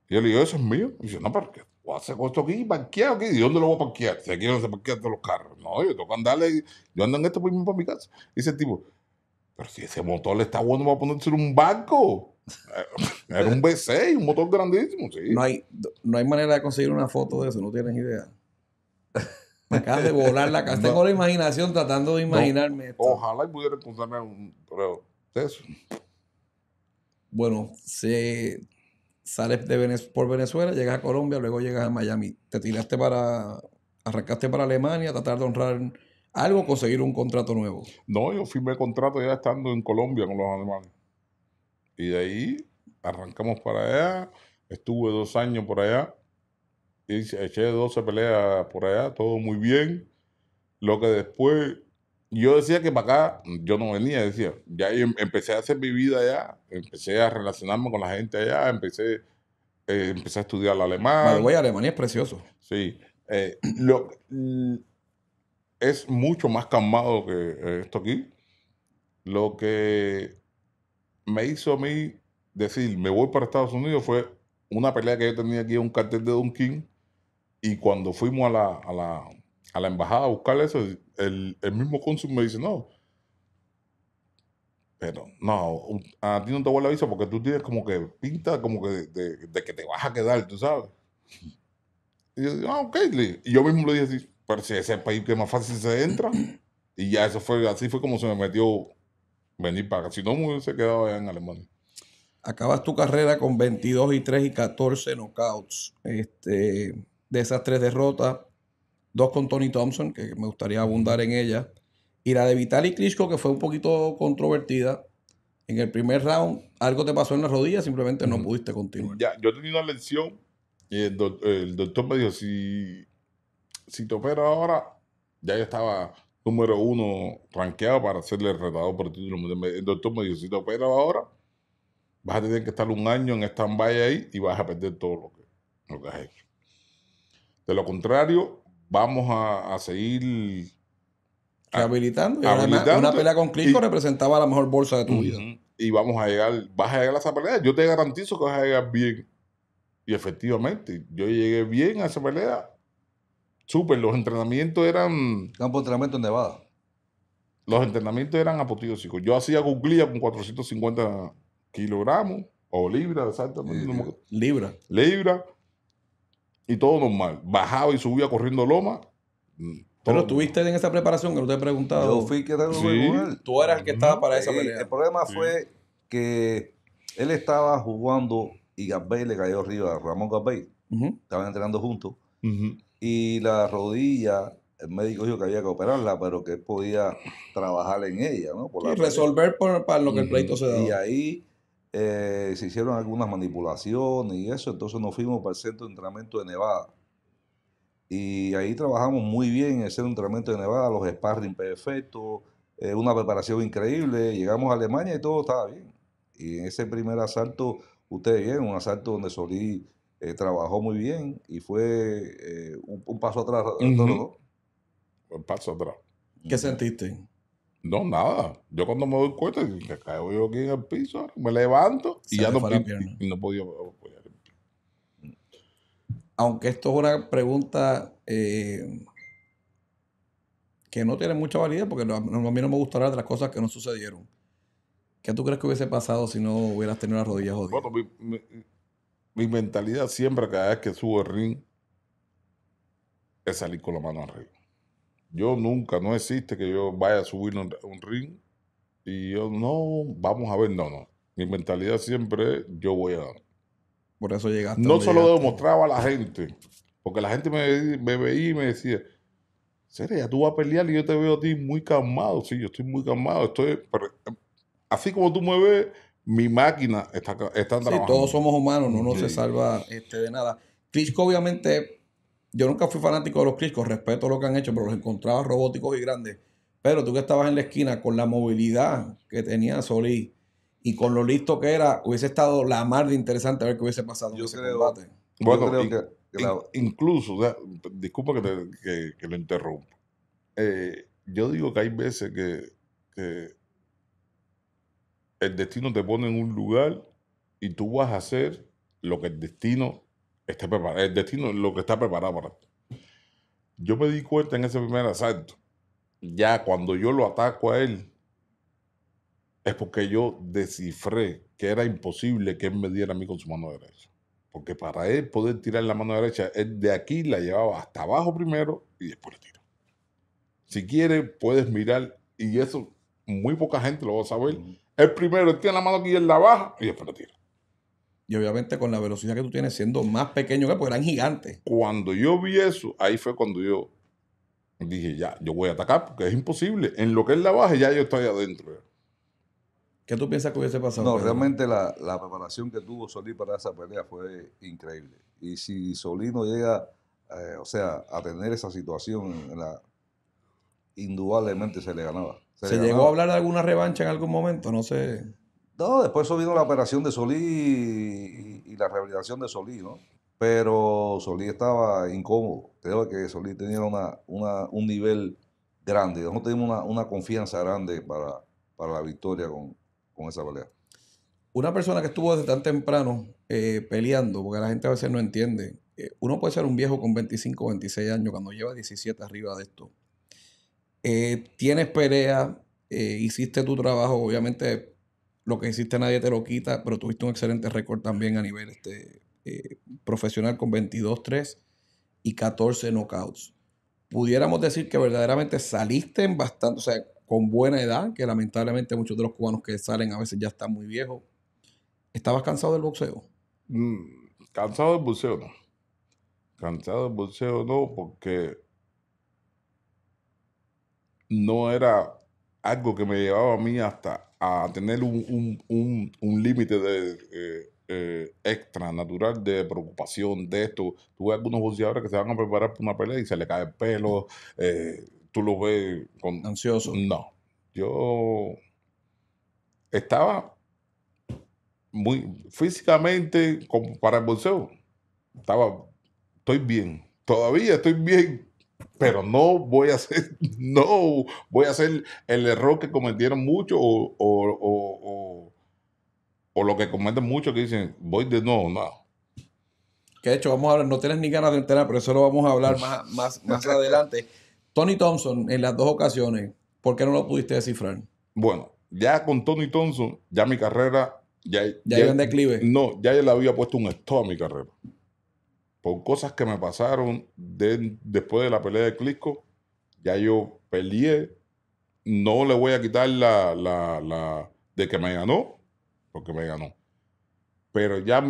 Speaker 2: Y yo le digo, ¿eso es mío? Y dice, no, pero ¿qué hace esto aquí? parquear aquí? ¿De dónde lo voy a parquear? Si aquí no se parquean todos los carros. No, yo tengo que andarle, yo ando en esto mismo para mi casa. Y dice el tipo, pero si ese motor le está bueno, va a ponerse en un banco eh, Era un V6, un motor grandísimo, sí. No hay, no hay manera de conseguir una foto de eso, no tienes idea.
Speaker 1: Me acabas de volar la casa. Tengo la imaginación tratando de imaginarme esto. Ojalá
Speaker 2: y pudiera encontrarme un. Pero,
Speaker 1: eso. Bueno, se, sales de por Venezuela, llegas a Colombia, luego llegas a Miami. Te tiraste para, arrancaste para Alemania, tratar de honrar algo, conseguir un contrato nuevo. No,
Speaker 2: yo firmé contrato ya estando en Colombia con los alemanes. Y de ahí arrancamos para allá, estuve dos años por allá, y eché 12 peleas por allá, todo muy bien. Lo que después yo decía que para acá yo no venía, decía, ya em, empecé a hacer mi vida allá, empecé a relacionarme con la gente allá, empecé, eh, empecé a estudiar el alemán. a Alemania es precioso. Sí. Eh, lo, mm, es mucho más calmado que eh, esto aquí. Lo que me hizo a mí decir, me voy para Estados Unidos fue una pelea que yo tenía aquí en un cartel de Dunkin, y cuando fuimos a la a la embajada a buscar eso, el, el mismo cónsul me dice, no, pero no, a ti no te voy a la visa porque tú tienes como que pinta como que de, que te vas a quedar, tú sabes. Y yo, ah, Y yo mismo le dije pero si ese es el país que más fácil se entra. Y ya eso fue, así fue como se me metió venir para acá. Si no, me hubiese quedado allá en Alemania. Acabas tu carrera
Speaker 1: con 22 y 3 y 14 knockouts. Este, de esas tres derrotas, dos con Tony Thompson, que me gustaría abundar en ella, y la de Vitaly Klitschko, que fue un poquito controvertida. En el primer round, algo te pasó en la rodilla, simplemente no
Speaker 2: pudiste continuar. Ya, yo tenía una lesión y el, doctor me dijo, si, si te operas ahora, ya estaba número uno rankeado para hacerle el retador por el título. El doctor me dijo, si te operas ahora, vas a tener que estar un año en stand-by ahí y vas a perder todo lo que, lo que has hecho. De lo contrario, vamos a, seguir rehabilitando. Y una pelea con Clico representaba la mejor bolsa de tu vida. Y vamos a llegar, vas a llegar a esa pelea. Yo te garantizo que vas a llegar bien. Y efectivamente, yo llegué bien a esa pelea. super, los entrenamientos eran. Campo de entrenamiento en Nevada. Los entrenamientos eran apoteósicos. Yo hacía cuclilla con 450 kilogramos o libras, exactamente. libras eh, libra. Libra y todo normal. Bajaba y subía corriendo loma. Mm, pero estuviste en esa preparación que no te he preguntado. Yo fui que él.
Speaker 1: Tú eras el que estaba para esa eh, pelea. El problema fue
Speaker 3: que él estaba jugando y Gabay le cayó arriba, Ramón Gabay. Estaban entrenando juntos. Y la rodilla, el médico dijo que había que operarla, pero que él podía trabajar en ella, ¿no? y resolver por, para lo que el pleito se da. Y ahí eh, se hicieron algunas manipulaciones y eso, entonces nos fuimos para el centro de entrenamiento de Nevada. Y ahí trabajamos muy bien en el centro de entrenamiento de Nevada, los sparring perfectos, eh, una preparación increíble, llegamos a Alemania y todo estaba bien. Y en ese primer asalto, ustedes vieron, un asalto donde Solí eh, trabajó muy bien y fue un, paso
Speaker 2: atrás. Uh Un paso atrás. ¿Qué sentiste? No, nada. Yo cuando me doy cuenta, me caigo yo aquí en el piso, me levanto y ya no, puedo. apoyar el Aunque esto es una pregunta
Speaker 1: eh, que no tiene mucha validez, porque a mí no me gusta hablar de las cosas que no sucedieron. ¿Qué tú crees que hubiese pasado si no hubieras tenido las rodillas jodidas?
Speaker 2: mi, mi mentalidad siempre, cada vez que subo el ring, es salir con la mano arriba. Yo nunca, no existe que yo vaya a subir un, ring y yo no, vamos a ver, no, no. Mi mentalidad siempre yo voy a Por eso llegaste. No solo demostraba a la gente, porque la gente me, veía y me decía, Seria, tú vas a pelear y yo te veo a ti muy calmado. Sí, yo estoy muy calmado. Estoy, así como tú me ves, mi máquina está, está trabajando. Sí, todos somos
Speaker 1: humanos, no, no se salva este, de nada. Klitschko
Speaker 2: obviamente yo nunca fui fanático
Speaker 1: de los Criscos, respeto lo que han hecho, pero los encontraba robóticos y grandes. Pero tú que estabas en la esquina con la movilidad que tenía Solís y con lo listo que era, hubiese estado la mar de interesante a ver qué hubiese pasado yo en ese debate.
Speaker 2: incluso, disculpa que, lo interrumpa. Eh, yo digo que hay veces que, que, el destino te pone en un lugar y tú vas a hacer lo que el destino el destino lo que está preparado para Yo me di cuenta en ese primer asalto, ya cuando yo lo ataco a él, es porque yo descifré que era imposible que él me diera a mí con su mano derecha. Porque para él poder tirar la mano derecha, él de aquí la llevaba hasta abajo primero y después la tira. Si quieres, puedes mirar, y eso muy poca gente lo va a saber. El primero tiene la mano aquí, en la baja y después la tira. Y obviamente con la velocidad que tú tienes, siendo más pequeño que, porque eran gigantes. Cuando yo vi eso, ahí fue cuando yo dije, ya, yo voy a atacar porque es imposible. En lo que es la baja, ya yo estoy adentro. ¿Qué tú piensas que hubiese pasado? No, realmente la, preparación que tuvo Solí
Speaker 3: para esa pelea fue increíble. Y si Solí no llega, eh, o sea, a tener esa situación, indudablemente se le ganaba. Se, llegó a hablar
Speaker 1: de alguna revancha en algún momento? No sé.
Speaker 3: No, después eso vino la operación de Solí y, la rehabilitación de Solí, ¿no? Pero Solí estaba incómodo. Creo que Solí tenía un nivel grande. Nosotros teníamos una, una, confianza grande para, la victoria con, esa pelea. Una persona que estuvo desde tan temprano
Speaker 1: eh, peleando, porque la gente a veces no entiende, eh, uno puede ser un viejo con 25 o 26 años cuando lleva 17 arriba de esto. Eh, tienes pelea, hiciste tu trabajo, obviamente lo que hiciste nadie te lo quita, pero tuviste un excelente récord también a nivel este, eh, profesional con 22-3 y 14 knockouts. Pudiéramos decir que verdaderamente saliste en bastante, o sea, con buena edad, que
Speaker 2: lamentablemente muchos
Speaker 1: de los cubanos que salen a veces ya están muy viejos.
Speaker 2: ¿Estabas cansado del boxeo? Mm, cansado del boxeo no. Cansado del boxeo no, porque no era algo que me llevaba a mí hasta a, tener un, límite de, eh, eh, extra natural de preocupación de esto. Tú ves algunos boxeadores que se van a preparar para una pelea y se le cae el pelo, eh, tú lo ves con... Ansioso. No, yo estaba muy físicamente como para el boxeo. Estaba, estoy bien, todavía estoy bien, pero no voy a hacer, no voy a hacer el error que cometieron muchos o, lo que cometen muchos que dicen, voy de nuevo, nada Que de hecho, vamos a hablar, no tienes ni ganas de enterar, pero eso lo vamos a hablar más, más,
Speaker 1: más adelante. Tony Thompson, en las dos ocasiones, ¿por qué no lo pudiste descifrar?
Speaker 2: Bueno, ya con Tony Thompson, ya mi carrera. Ya, ya, iba en declive. No, ya él había puesto un stop a mi carrera por cosas que me pasaron después de la pelea de Clisco, ya yo peleé, no le voy a quitar la, de que me ganó, porque me ganó pero ya,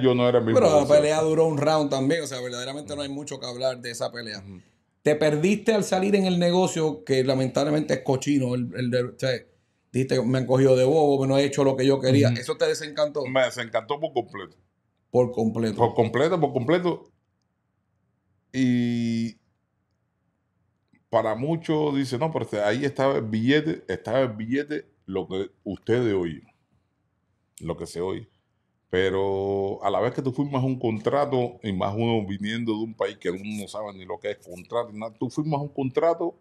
Speaker 2: yo no era mi Pero la pelea
Speaker 1: duró un round también, o sea, verdaderamente no hay mucho que hablar de esa pelea. Te perdiste al salir en el negocio, que lamentablemente es cochino, el, dijiste, me han cogido de bobo, me no he hecho lo que yo quería.
Speaker 2: ¿Eso te desencantó? Me desencantó por completo. Por completo. Por completo, por completo. Y para muchos dicen no, pero este, ahí estaba el billete, estaba el billete, lo que ustedes oyen, lo que se oye. Pero a la vez que tú firmas un contrato, y más uno viniendo de un país que uno no sabe ni lo que es contrato, nada, tú firmas un contrato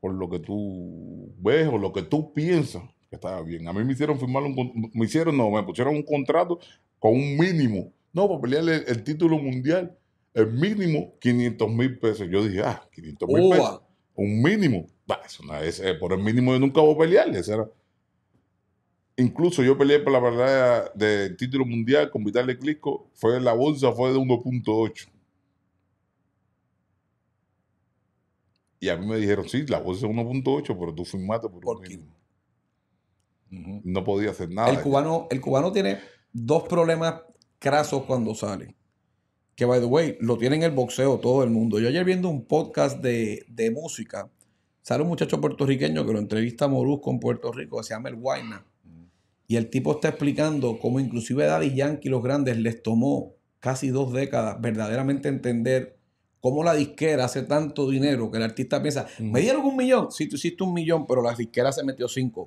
Speaker 2: por lo que tú ves o lo que tú piensas que estaba bien. A mí me hicieron firmar un me hicieron, no, me pusieron un contrato con un mínimo. No, para pelearle el, título mundial, el mínimo 500 mil pesos. Yo dije, ah, 500 mil pesos. Un mínimo. por el mínimo yo nunca voy a pelearle. Incluso yo peleé por la verdad del título mundial con Vital Clisco. Fue la bolsa, fue de 1.8. Y a mí me dijeron, sí, la bolsa es 1.8, pero tú firmaste por, un mínimo. No podía hacer nada. cubano, el cubano tiene dos problemas
Speaker 1: crasos cuando sale. Que, by the way, lo tiene en el boxeo todo el mundo. Yo ayer viendo un podcast de, de música, sale un muchacho puertorriqueño que lo entrevista a con Puerto Rico, se llama El Guayna. Y el tipo está explicando cómo inclusive Daddy Yankee y los grandes les tomó casi dos décadas verdaderamente entender cómo la disquera hace tanto dinero que el artista piensa, me dieron un millón, sí, tú hiciste un millón, pero la disquera se metió cinco.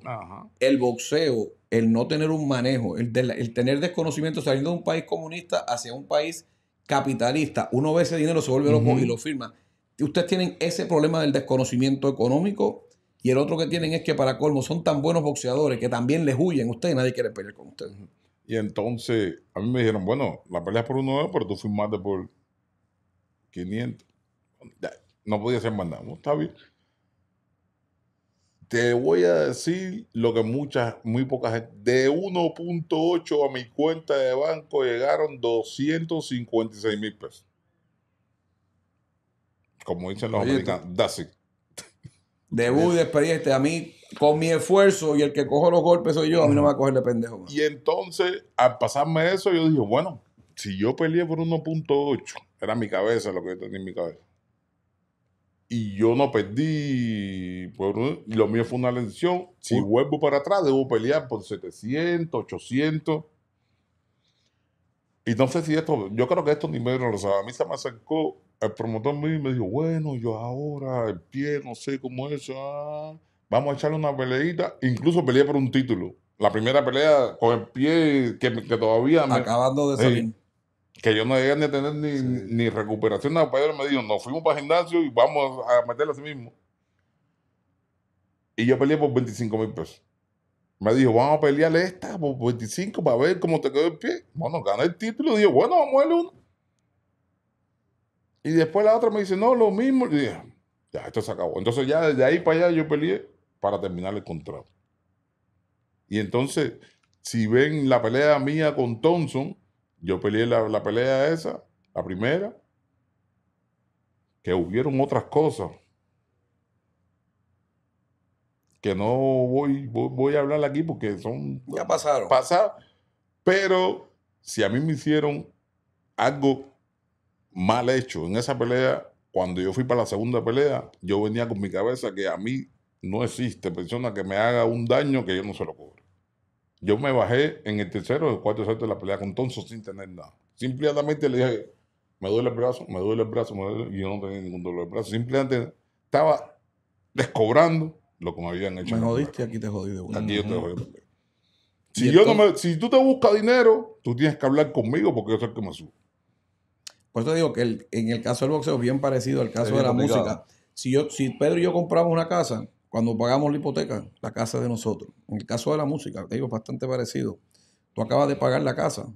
Speaker 1: El boxeo, el no tener un manejo, el, tener desconocimiento saliendo de un país comunista hacia un país capitalista, uno ve ese dinero, se vuelve loco y lo firma. Ustedes tienen ese problema del desconocimiento económico y el otro que tienen es que para colmo son tan
Speaker 2: buenos boxeadores
Speaker 1: que también les huyen ustedes y
Speaker 2: nadie quiere pelear con ustedes. Y entonces a mí me dijeron, bueno, la pelea es por uno, pero tú firmaste por 500. No podía ser más nada. está bien. Te voy a decir lo que muchas, muy pocas De 1.8 a mi cuenta de banco llegaron 256 mil pesos. Como dicen los americanos, that's de A mí, con mi esfuerzo y el que cojo los golpes soy yo, a mí no me va a
Speaker 1: coger de pendejo.
Speaker 2: Y entonces, al pasarme eso, yo dije, bueno, si yo peleé por 1.8 era mi cabeza lo que yo tenía en mi cabeza. Y yo no perdí. Pues, y lo mío fue una lesión. Si vuelvo para atrás, debo pelear por 700, 800. Y no sé si esto, yo creo que esto ni me lo sabe. A mí se me acercó el promotor mío y me dijo, bueno, yo ahora, el pie, no sé cómo es, ah, vamos a echarle una peleita. Incluso peleé por un título. La primera pelea con el pie que, todavía... Me, Acabando de salir que yo no llegué ni a tener ni, recuperación nada para ellos me dijo nos fuimos para el gimnasio y vamos a meterle a sí mismo. Y yo peleé por 25 mil pesos. Me dijo, vamos a pelearle esta por 25 para ver cómo te quedó el pie. Bueno, gané el título y dije, bueno, vamos a darle uno. Y después la otra me dice, no, lo mismo. Y dije, ya, esto se acabó. Entonces ya desde ahí para allá yo peleé para terminar el contrato. Y entonces, si ven la pelea mía con Thompson, yo peleé la, pelea esa, la primera, que hubieron otras cosas que no voy, voy, a hablar aquí porque son... Ya pasaron. Pasaron. Pero si a mí me hicieron algo mal hecho en esa pelea, cuando yo fui para la segunda pelea, yo venía con mi cabeza que a mí no existe persona que me haga un daño que yo no se lo cobre. Yo me bajé en el tercero o cuarto de la pelea con Tonso sin tener nada. Simplemente le dije, me duele el brazo, me duele el brazo, me duele, y yo no tenía ningún dolor de brazo. Simplemente estaba descobrando lo que me habían hecho. Me jodiste aquí te jodí de vuelta. Aquí yo te jodí. Si, yo no si tú te buscas dinero, tú tienes que hablar conmigo porque yo soy el que me subo. Por eso te digo que en el caso del boxeo es bien parecido al caso de la
Speaker 1: música. Si, yo, si Pedro y yo compramos una casa, cuando pagamos la hipoteca, la casa es de nosotros. En el caso de la música, digo, es bastante parecido. Tú acabas de pagar la casa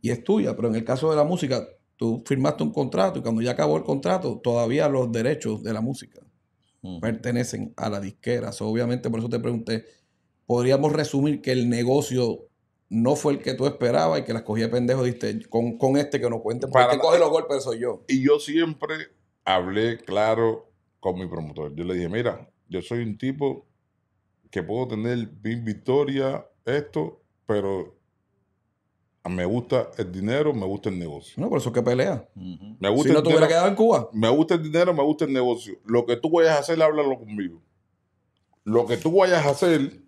Speaker 1: y es tuya, pero en el caso de la música, tú firmaste un contrato y cuando ya acabó el contrato, todavía los derechos de la música mm. pertenecen a la disquera. obviamente, por eso te pregunté, podríamos resumir que el negocio no fue el que tú esperabas y que las cogí pendejo,
Speaker 2: diste con, este que no cuente, porque Para, que coge los golpes soy yo. Y yo siempre hablé claro con mi promotor. Yo le dije, mira, yo soy un tipo que puedo tener bien victoria, esto, pero me gusta el dinero, me gusta el negocio. No, por eso es que pelea.
Speaker 3: me gusta si no te quedado en Cuba.
Speaker 2: Me gusta el dinero, me gusta el negocio. Lo que tú vayas a hacer, háblalo conmigo. Lo que tú vayas a hacer,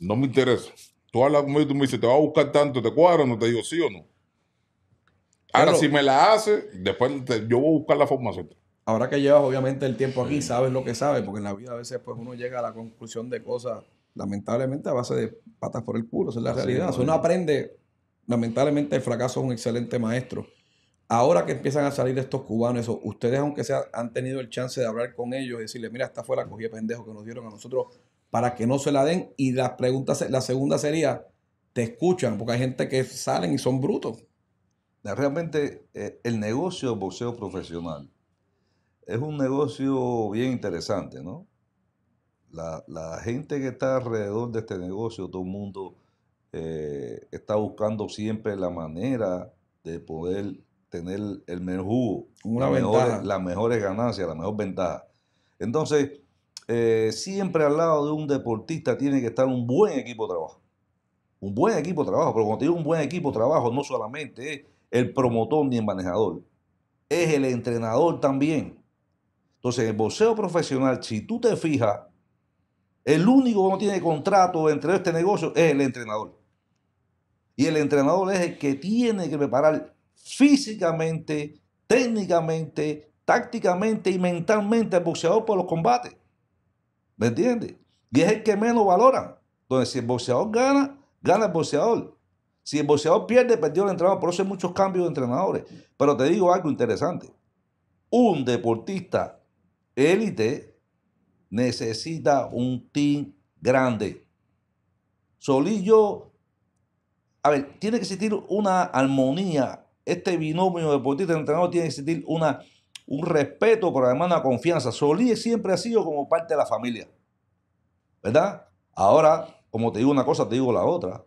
Speaker 2: no me interesa. Tú hablas conmigo y tú me dices, te va a buscar tanto, te cuadro, no te digo sí o no. Ahora, si me la hace, después yo voy a buscar la forma ahora que llevas
Speaker 1: obviamente el tiempo aquí, sabes lo que sabes, porque en la vida a veces pues uno llega a la conclusión de cosas, lamentablemente, a base de patas por el culo, es la realidad. uno aprende, lamentablemente el fracaso es un excelente maestro. Ahora que empiezan a salir estos cubanos, ustedes aunque sea, han tenido el chance de hablar con ellos y decirle, mira, esta fue la cogida pendejo que nos dieron a nosotros para que no se la den. Y la, pregunta, la segunda sería, ¿te escuchan? Porque hay gente que salen y son brutos.
Speaker 3: Realmente eh, el negocio de boxeo profesional es un negocio bien interesante, ¿no? La, gente que está alrededor de este negocio, todo el mundo eh, está buscando siempre la manera de poder tener el mejor jugo, las mejores ganancias, la mejor ventaja. Entonces, eh, siempre al lado de un deportista tiene que estar un buen equipo de trabajo. Un buen equipo de trabajo, pero cuando tiene un buen equipo de trabajo, no solamente es el promotor ni el manejador, es el entrenador también. Entonces, el boxeo profesional, si tú te fijas, el único que no tiene contrato entre este negocio es el entrenador. Y el entrenador es el que tiene que preparar físicamente, técnicamente, tácticamente y mentalmente al boxeador por los combates. ¿Me entiendes? Y es el que menos valoran. Entonces, si el boxeador gana, gana el boxeador. Si el boxeador pierde, perdió el entrenador. Por eso hay muchos cambios de entrenadores. Pero te digo algo interesante. Un deportista élite necesita un team grande. yo a ver, tiene que existir una armonía. Este binomio deportista y entrenador tiene que existir una, un respeto, por además una confianza. Solí siempre ha sido como parte de la familia. ¿Verdad? Ahora, como te digo una cosa, te digo la otra.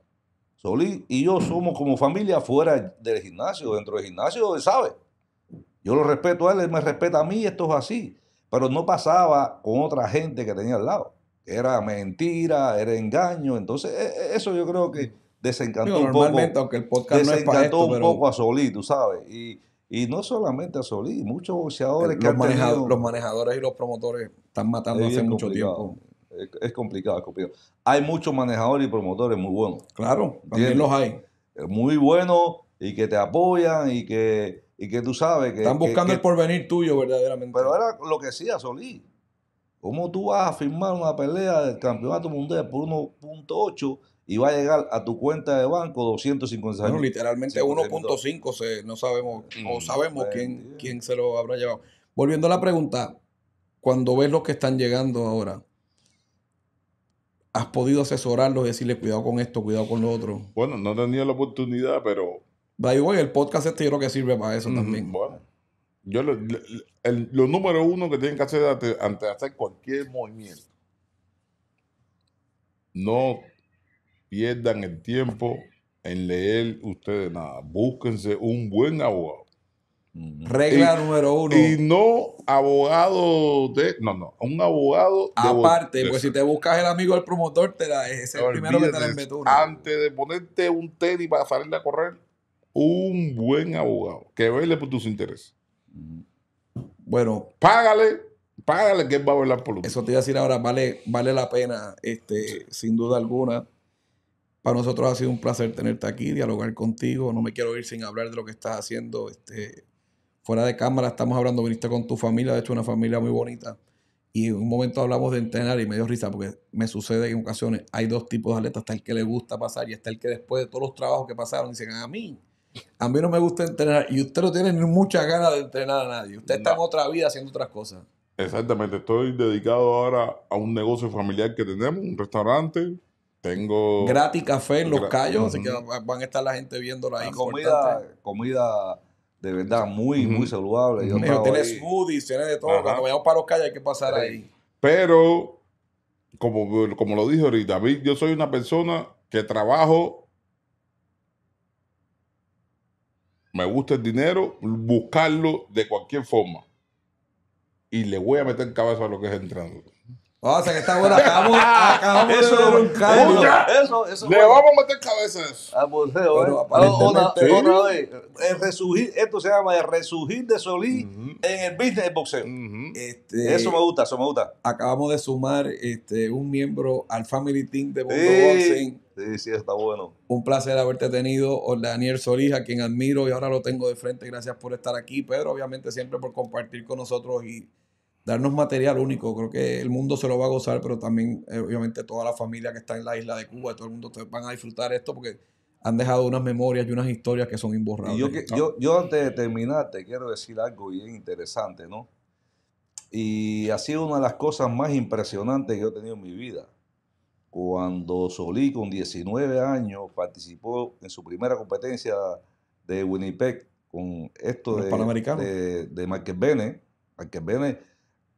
Speaker 3: Solí y yo somos como familia fuera del gimnasio, dentro del gimnasio, ¿sabes? sabe. Yo lo respeto a él, él me respeta a mí, esto es así. Pero no pasaba con otra gente que tenía al lado. Era mentira, era engaño. Entonces, e, e, eso yo creo que desencantó un poco. un poco a Solí, tú sabes. Y, no solamente a Solí, muchos boxeadores que han manejado Los manejadores
Speaker 1: y los promotores están
Speaker 3: matando hace mucho tiempo. Es, complicado, es Hay muchos manejadores y promotores muy buenos. Claro, también los hay. Muy buenos y que te apoyan y que y que tú sabes que... Están buscando el porvenir tuyo verdaderamente. Pero era lo que decía Solí. ¿Cómo tú vas a firmar una pelea del campeonato mundial por 1.8 y va a llegar a tu cuenta de banco 250 No, Literalmente
Speaker 1: 1.5, no sabemos, mm, sabemos pues, quién, quién se lo habrá llevado.
Speaker 3: Volviendo a la pregunta,
Speaker 1: cuando ves los que están llegando ahora, ¿has podido asesorarlos y decirles cuidado con esto, cuidado con lo otro? Bueno,
Speaker 2: no he tenido la oportunidad, pero By el podcast este yo creo que sirve para eso también. Bueno, yo lo, número uno que tienen que hacer antes de hacer cualquier movimiento, no pierdan el tiempo en leer ustedes nada. Búsquense un buen abogado. Regla número uno. Y no abogado de. No, no, un abogado. Aparte, pues si te buscas el amigo del promotor, te la, es el primero que te la Antes de ponerte un tenis para salir a correr, un buen abogado que vele por tus intereses. Bueno. Págale, págale que él va a velar por Eso te iba a decir ahora, vale, vale la pena, este, sin duda
Speaker 1: alguna. Para nosotros ha sido un placer tenerte aquí, dialogar contigo. No me quiero ir sin hablar de lo que estás haciendo. Este, fuera de cámara estamos hablando, viniste con tu familia, de hecho una familia muy bonita. Y en un momento hablamos de entrenar y me dio risa porque me sucede en ocasiones hay dos tipos de atletas, está el que le gusta pasar y está el que después de todos los trabajos que pasaron dicen, a mí, a mí no me gusta entrenar y usted no tiene muchas mucha ganas de entrenar a nadie. Usted está en otra vida haciendo otras cosas.
Speaker 2: Exactamente, estoy dedicado ahora a un negocio familiar que tenemos, un restaurante. Tengo. Gratis café en Los Cayos, así que
Speaker 1: van a estar la gente viendo ahí. Comida,
Speaker 3: comida de verdad muy, muy saludable. Yo tiene
Speaker 1: smoothies, tiene de todo. Cuando vayamos para Los calles hay que pasar ahí.
Speaker 2: Pero, como, como lo dije ahorita, David, yo soy una persona que trabajo me gusta el dinero, buscarlo de cualquier forma. Y le voy a meter cabeza a lo que es entrando. O sea que está bueno. Acabamos, eso, de un cambio. Eso, eso, Le vamos a meter cabezas. a ah, pues, ah, Otra, vez.
Speaker 3: esto se llama el resurgir de Solís en el business del boxeo. Este, eso me gusta, eso me gusta.
Speaker 1: Acabamos de sumar este, un miembro al Family Team de Mundo sí. Boxing.
Speaker 3: Sí, sí, está bueno.
Speaker 1: Un placer haberte tenido, Daniel Solís, a quien admiro y ahora lo tengo de frente. Gracias por estar aquí, Pedro, obviamente siempre por compartir con nosotros y darnos material único. Creo que el mundo se lo va a gozar, pero también, eh, obviamente, toda la familia que está en la
Speaker 3: isla de Cuba, todo el mundo van a disfrutar esto porque
Speaker 1: han dejado unas memorias y unas historias que son imborrables. Yo,
Speaker 3: yo, antes de terminar te quiero decir algo bien interesante, ¿no? Y ha sido una de las cosas más impresionantes que he tenido en mi vida. Cuando Solí, con 19 años, participó en su primera competencia de Winnipeg con esto de, de, de Marquez Bene. Marquez Bene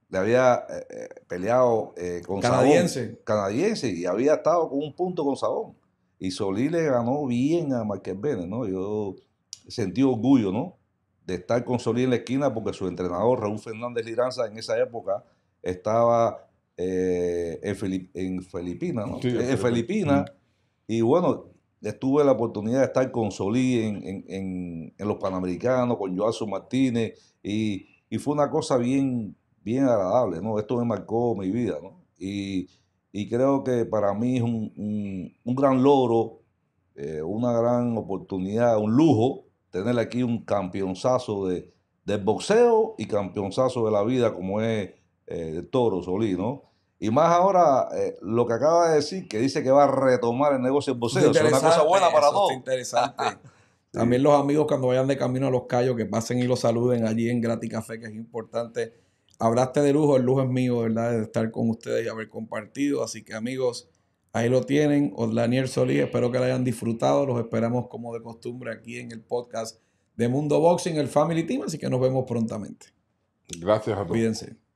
Speaker 3: le había eh, eh, peleado eh, con canadiense. Canadiense. Y había estado con un punto con Sabón. Y Solí le ganó bien a Marqués Vélez, ¿no? Yo sentí orgullo, ¿no? De estar con Solí en la esquina porque su entrenador, Raúl Fernández Liranza, en esa época estaba en, Filipinas, ¿no? en Filipinas. Y bueno, tuve la oportunidad de estar con Solí en, los Panamericanos, con Joazo Martínez. Y, y fue una cosa bien bien agradable, ¿no? Esto me marcó mi vida, ¿no? Y, creo que para mí es un, un, gran logro, eh, una gran oportunidad, un lujo tener aquí un campeonzazo de, del boxeo y campeonzazo de la vida como es eh, Toro Solí, ¿no? Y más ahora, eh, lo que acaba de decir, que dice que va a retomar el negocio del boxeo. Es una cosa buena
Speaker 1: para todos. interesante. También los amigos cuando vayan de camino a Los Cayos, que pasen y los saluden allí en Gratis Café, que es importante hablaste de lujo, el lujo es mío, ¿verdad? De estar con ustedes y haber compartido. Así que amigos, ahí lo tienen. Odlanier Solí, espero que lo hayan disfrutado. Los esperamos como de costumbre aquí en el podcast de Mundo Boxing, el Family Team. Así que nos vemos prontamente.
Speaker 3: Gracias a Cuídense.